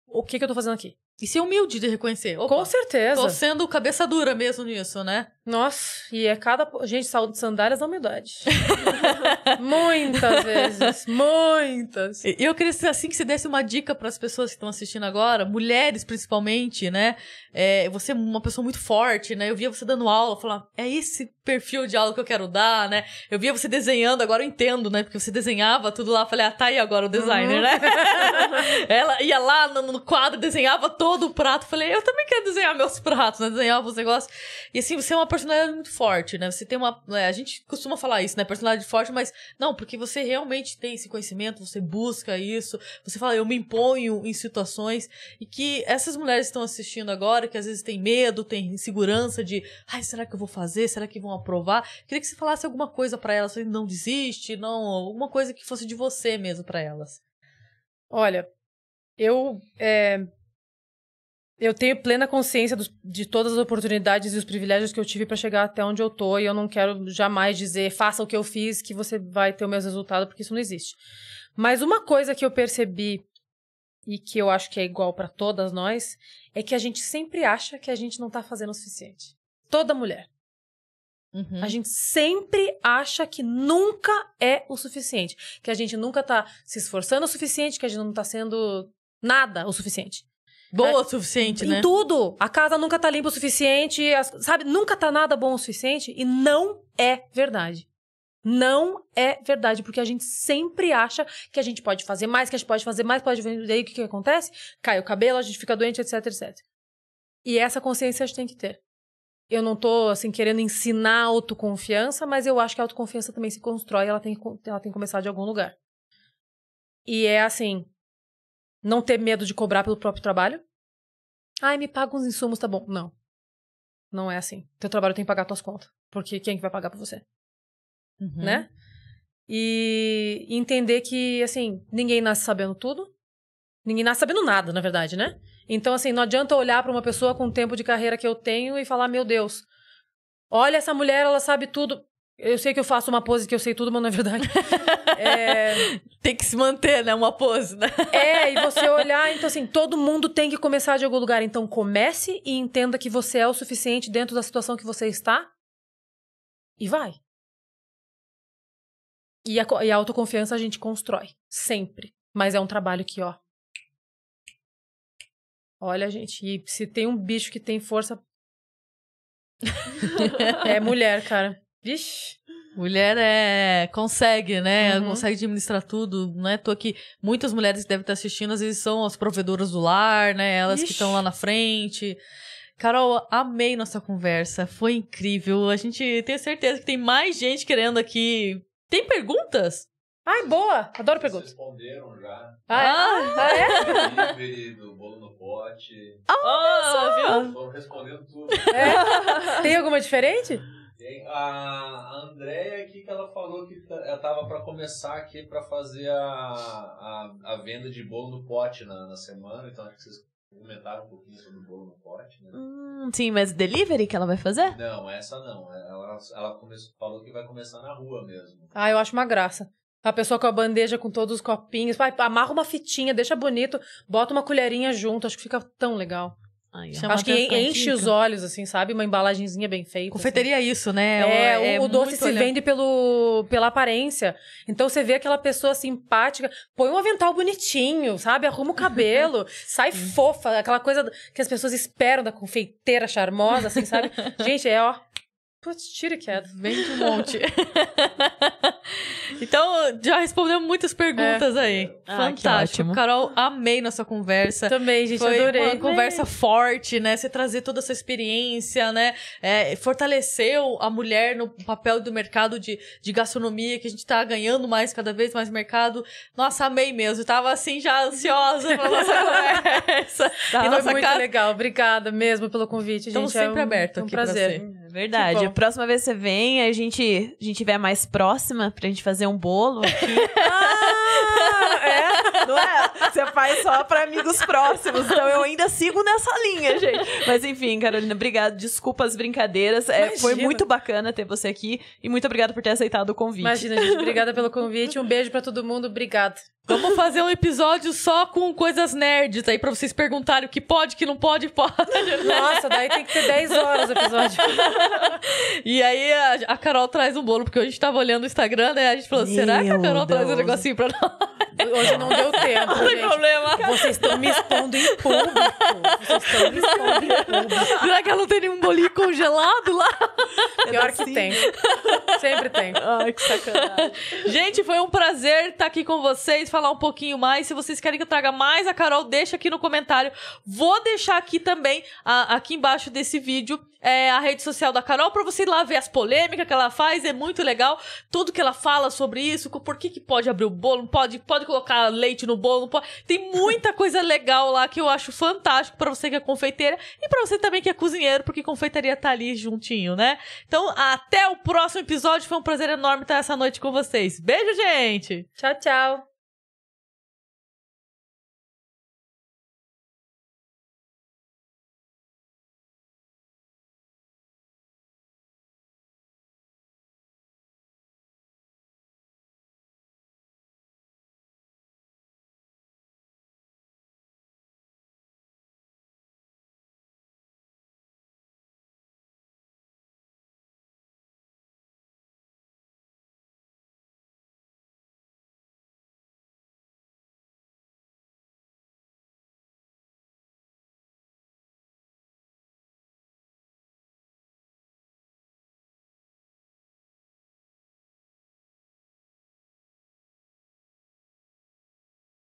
O que que eu tô fazendo aqui? E ser humilde de reconhecer. Opa, Com certeza. Tô sendo cabeça dura mesmo nisso, né? Nossa, e é cada. Gente, saúde de sandálias da é humildade. muitas vezes, muitas. Eu queria assim que você desse uma dica para as pessoas que estão assistindo agora, mulheres principalmente, né? É, você é uma pessoa muito forte, né? Eu via você dando aula, falar, é esse perfil de aula que eu quero dar, né? Eu via você desenhando, agora eu entendo, né? Porque você desenhava tudo lá, falei, ah, tá aí agora o designer, uhum. né? Ela ia lá no quadro, desenhava todo o prato, falei, eu também quero desenhar meus pratos, né? Desenhava os negócios. E assim, você é uma personalidade é muito forte, né? Você tem uma. Né, a gente costuma falar isso, né? Personalidade forte, mas não, porque você realmente tem esse conhecimento, você busca isso, você fala, eu me imponho em situações. E que essas mulheres estão assistindo agora, que às vezes tem medo, tem insegurança de, ai, será que eu vou fazer? Será que vão aprovar? Queria que você falasse alguma coisa para elas, não desiste, não. Alguma coisa que fosse de você mesmo para elas. Olha, eu. É eu tenho plena consciência dos, de todas as oportunidades e os privilégios que eu tive para chegar até onde eu tô e eu não quero jamais dizer faça o que eu fiz que você vai ter o mesmo resultado porque isso não existe. Mas uma coisa que eu percebi e que eu acho que é igual para todas nós é que a gente sempre acha que a gente não tá fazendo o suficiente. Toda mulher. Uhum. A gente sempre acha que nunca é o suficiente, que a gente nunca tá se esforçando o suficiente, que a gente não tá sendo nada o suficiente. Boa é, o suficiente, né? Em tudo. A casa nunca tá limpa o suficiente, as, sabe? Nunca tá nada bom o suficiente. E não é verdade. Não é verdade, porque a gente sempre acha que a gente pode fazer mais, que a gente pode fazer mais, pode vender. aí o que, que acontece? Cai o cabelo, a gente fica doente, etc, etc. E essa consciência a gente tem que ter. Eu não tô, assim, querendo ensinar autoconfiança, mas eu acho que a autoconfiança também se constrói, ela tem, ela tem que começar de algum lugar. E é assim, não ter medo de cobrar pelo próprio trabalho. Ai, me paga uns insumos, tá bom. Não. Não é assim. Teu trabalho tem que pagar tuas contas. Porque quem é que vai pagar pra você? Uhum. Né? E entender que, assim, ninguém nasce sabendo tudo. Ninguém nasce sabendo nada, na verdade, né? Então, assim, não adianta olhar para uma pessoa com o tempo de carreira que eu tenho e falar, meu Deus, olha essa mulher, ela sabe tudo. Eu sei que eu faço uma pose que eu sei tudo, mas não é verdade. É... tem que se manter, né? Uma pose, né? É, e você olhar, então assim, todo mundo tem que começar de algum lugar. Então comece e entenda que você é o suficiente dentro da situação que você está e vai. E a, e a autoconfiança a gente constrói, sempre. Mas é um trabalho que, ó. Olha, gente, e se tem um bicho que tem força. é mulher, cara. Vixe. Mulher é. consegue, né? Uhum. Consegue administrar tudo. Não é tô aqui. Muitas mulheres que devem estar assistindo, às vezes são as provedoras do lar, né? Elas Ixi. que estão lá na frente. Carol, amei nossa conversa. Foi incrível. A gente tem certeza que tem mais gente querendo aqui. Tem perguntas? Ai, boa! Adoro perguntas. Vocês responderam já. Ah, é? Ah. ah é? é? do bolo no pote. Ah, oh, viu? Estão respondendo tudo. É. Tem alguma diferente? A Andréia aqui que ela falou que tá, ela tava para começar aqui para fazer a, a, a, venda de bolo no pote na, na semana, então acho que vocês comentaram um pouquinho sobre o bolo no pote, né? Hum, sim, mas delivery que ela vai fazer? Não, essa não. Ela, ela começou falou que vai começar na rua mesmo. Ah, eu acho uma graça. A pessoa com a bandeja com todos os copinhos, vai, amarra uma fitinha, deixa bonito, bota uma colherinha junto, acho que fica tão legal. Acho que enche os olhos, assim, sabe? Uma embalagenzinha bem feita. Confeiteria assim. é isso, né? É, é o, é o doce se olhando. vende pelo, pela aparência. Então você vê aquela pessoa simpática, põe um avental bonitinho, sabe? Arruma o cabelo, sai fofa, aquela coisa que as pessoas esperam da confeiteira charmosa, assim, sabe? Gente, é ó, Putz, tira é. Vem de um monte. então, já respondeu muitas perguntas é. aí. Ah, Fantástico. Carol, amei nossa conversa. Também, gente, Foi adorei. Uma conversa forte, né? Você trazer toda essa experiência, né? É, fortaleceu a mulher no papel do mercado de, de gastronomia, que a gente tá ganhando mais, cada vez mais mercado. Nossa, amei mesmo. Eu tava assim, já ansiosa pra nossa conversa. Tá, e nossa foi muito casa... legal. Obrigada mesmo pelo convite, gente. Estamos é sempre é um, aberto um aqui. prazer. Pra você. Verdade. Tipo... A próxima vez que você vem, a gente, a gente tiver mais próxima pra gente fazer um bolo aqui. ah, é, não é? Você faz só pra amigos próximos. Então eu ainda sigo nessa linha, gente. Mas enfim, Carolina, obrigado. Desculpa as brincadeiras. É, foi muito bacana ter você aqui e muito obrigada por ter aceitado o convite. Imagina, gente. Obrigada pelo convite. Um beijo para todo mundo. Obrigada. Vamos fazer um episódio só com coisas nerds aí pra vocês perguntarem o que pode, o que não pode, pode. Né? Nossa, daí tem que ter 10 horas o episódio. e aí a, a, Carol traz um bolo, porque hoje a gente tava olhando o Instagram, né? A gente falou: Meu será que a Carol Deus. traz um negocinho pra nós? Hoje não deu tempo. Não tem problema. Vocês estão me expondo em público. Vocês estão me expondo em público. Será que ela não tem nenhum bolinho congelado lá? Pior que tem. Sempre tem. Ai, que sacanagem. Gente, foi um prazer estar aqui com vocês falar um pouquinho mais. Se vocês querem que eu traga mais a Carol, deixa aqui no comentário. Vou deixar aqui também, a, aqui embaixo desse vídeo, é, a rede social da Carol para você ir lá ver as polêmicas que ela faz. É muito legal. Tudo que ela fala sobre isso, por que, que pode abrir o bolo, pode, pode colocar leite no bolo. Pode... Tem muita coisa legal lá que eu acho fantástico para você que é confeiteira e para você também que é cozinheiro, porque confeitaria tá ali juntinho, né? Então, até o próximo episódio. Foi um prazer enorme estar essa noite com vocês. Beijo, gente! Tchau, tchau!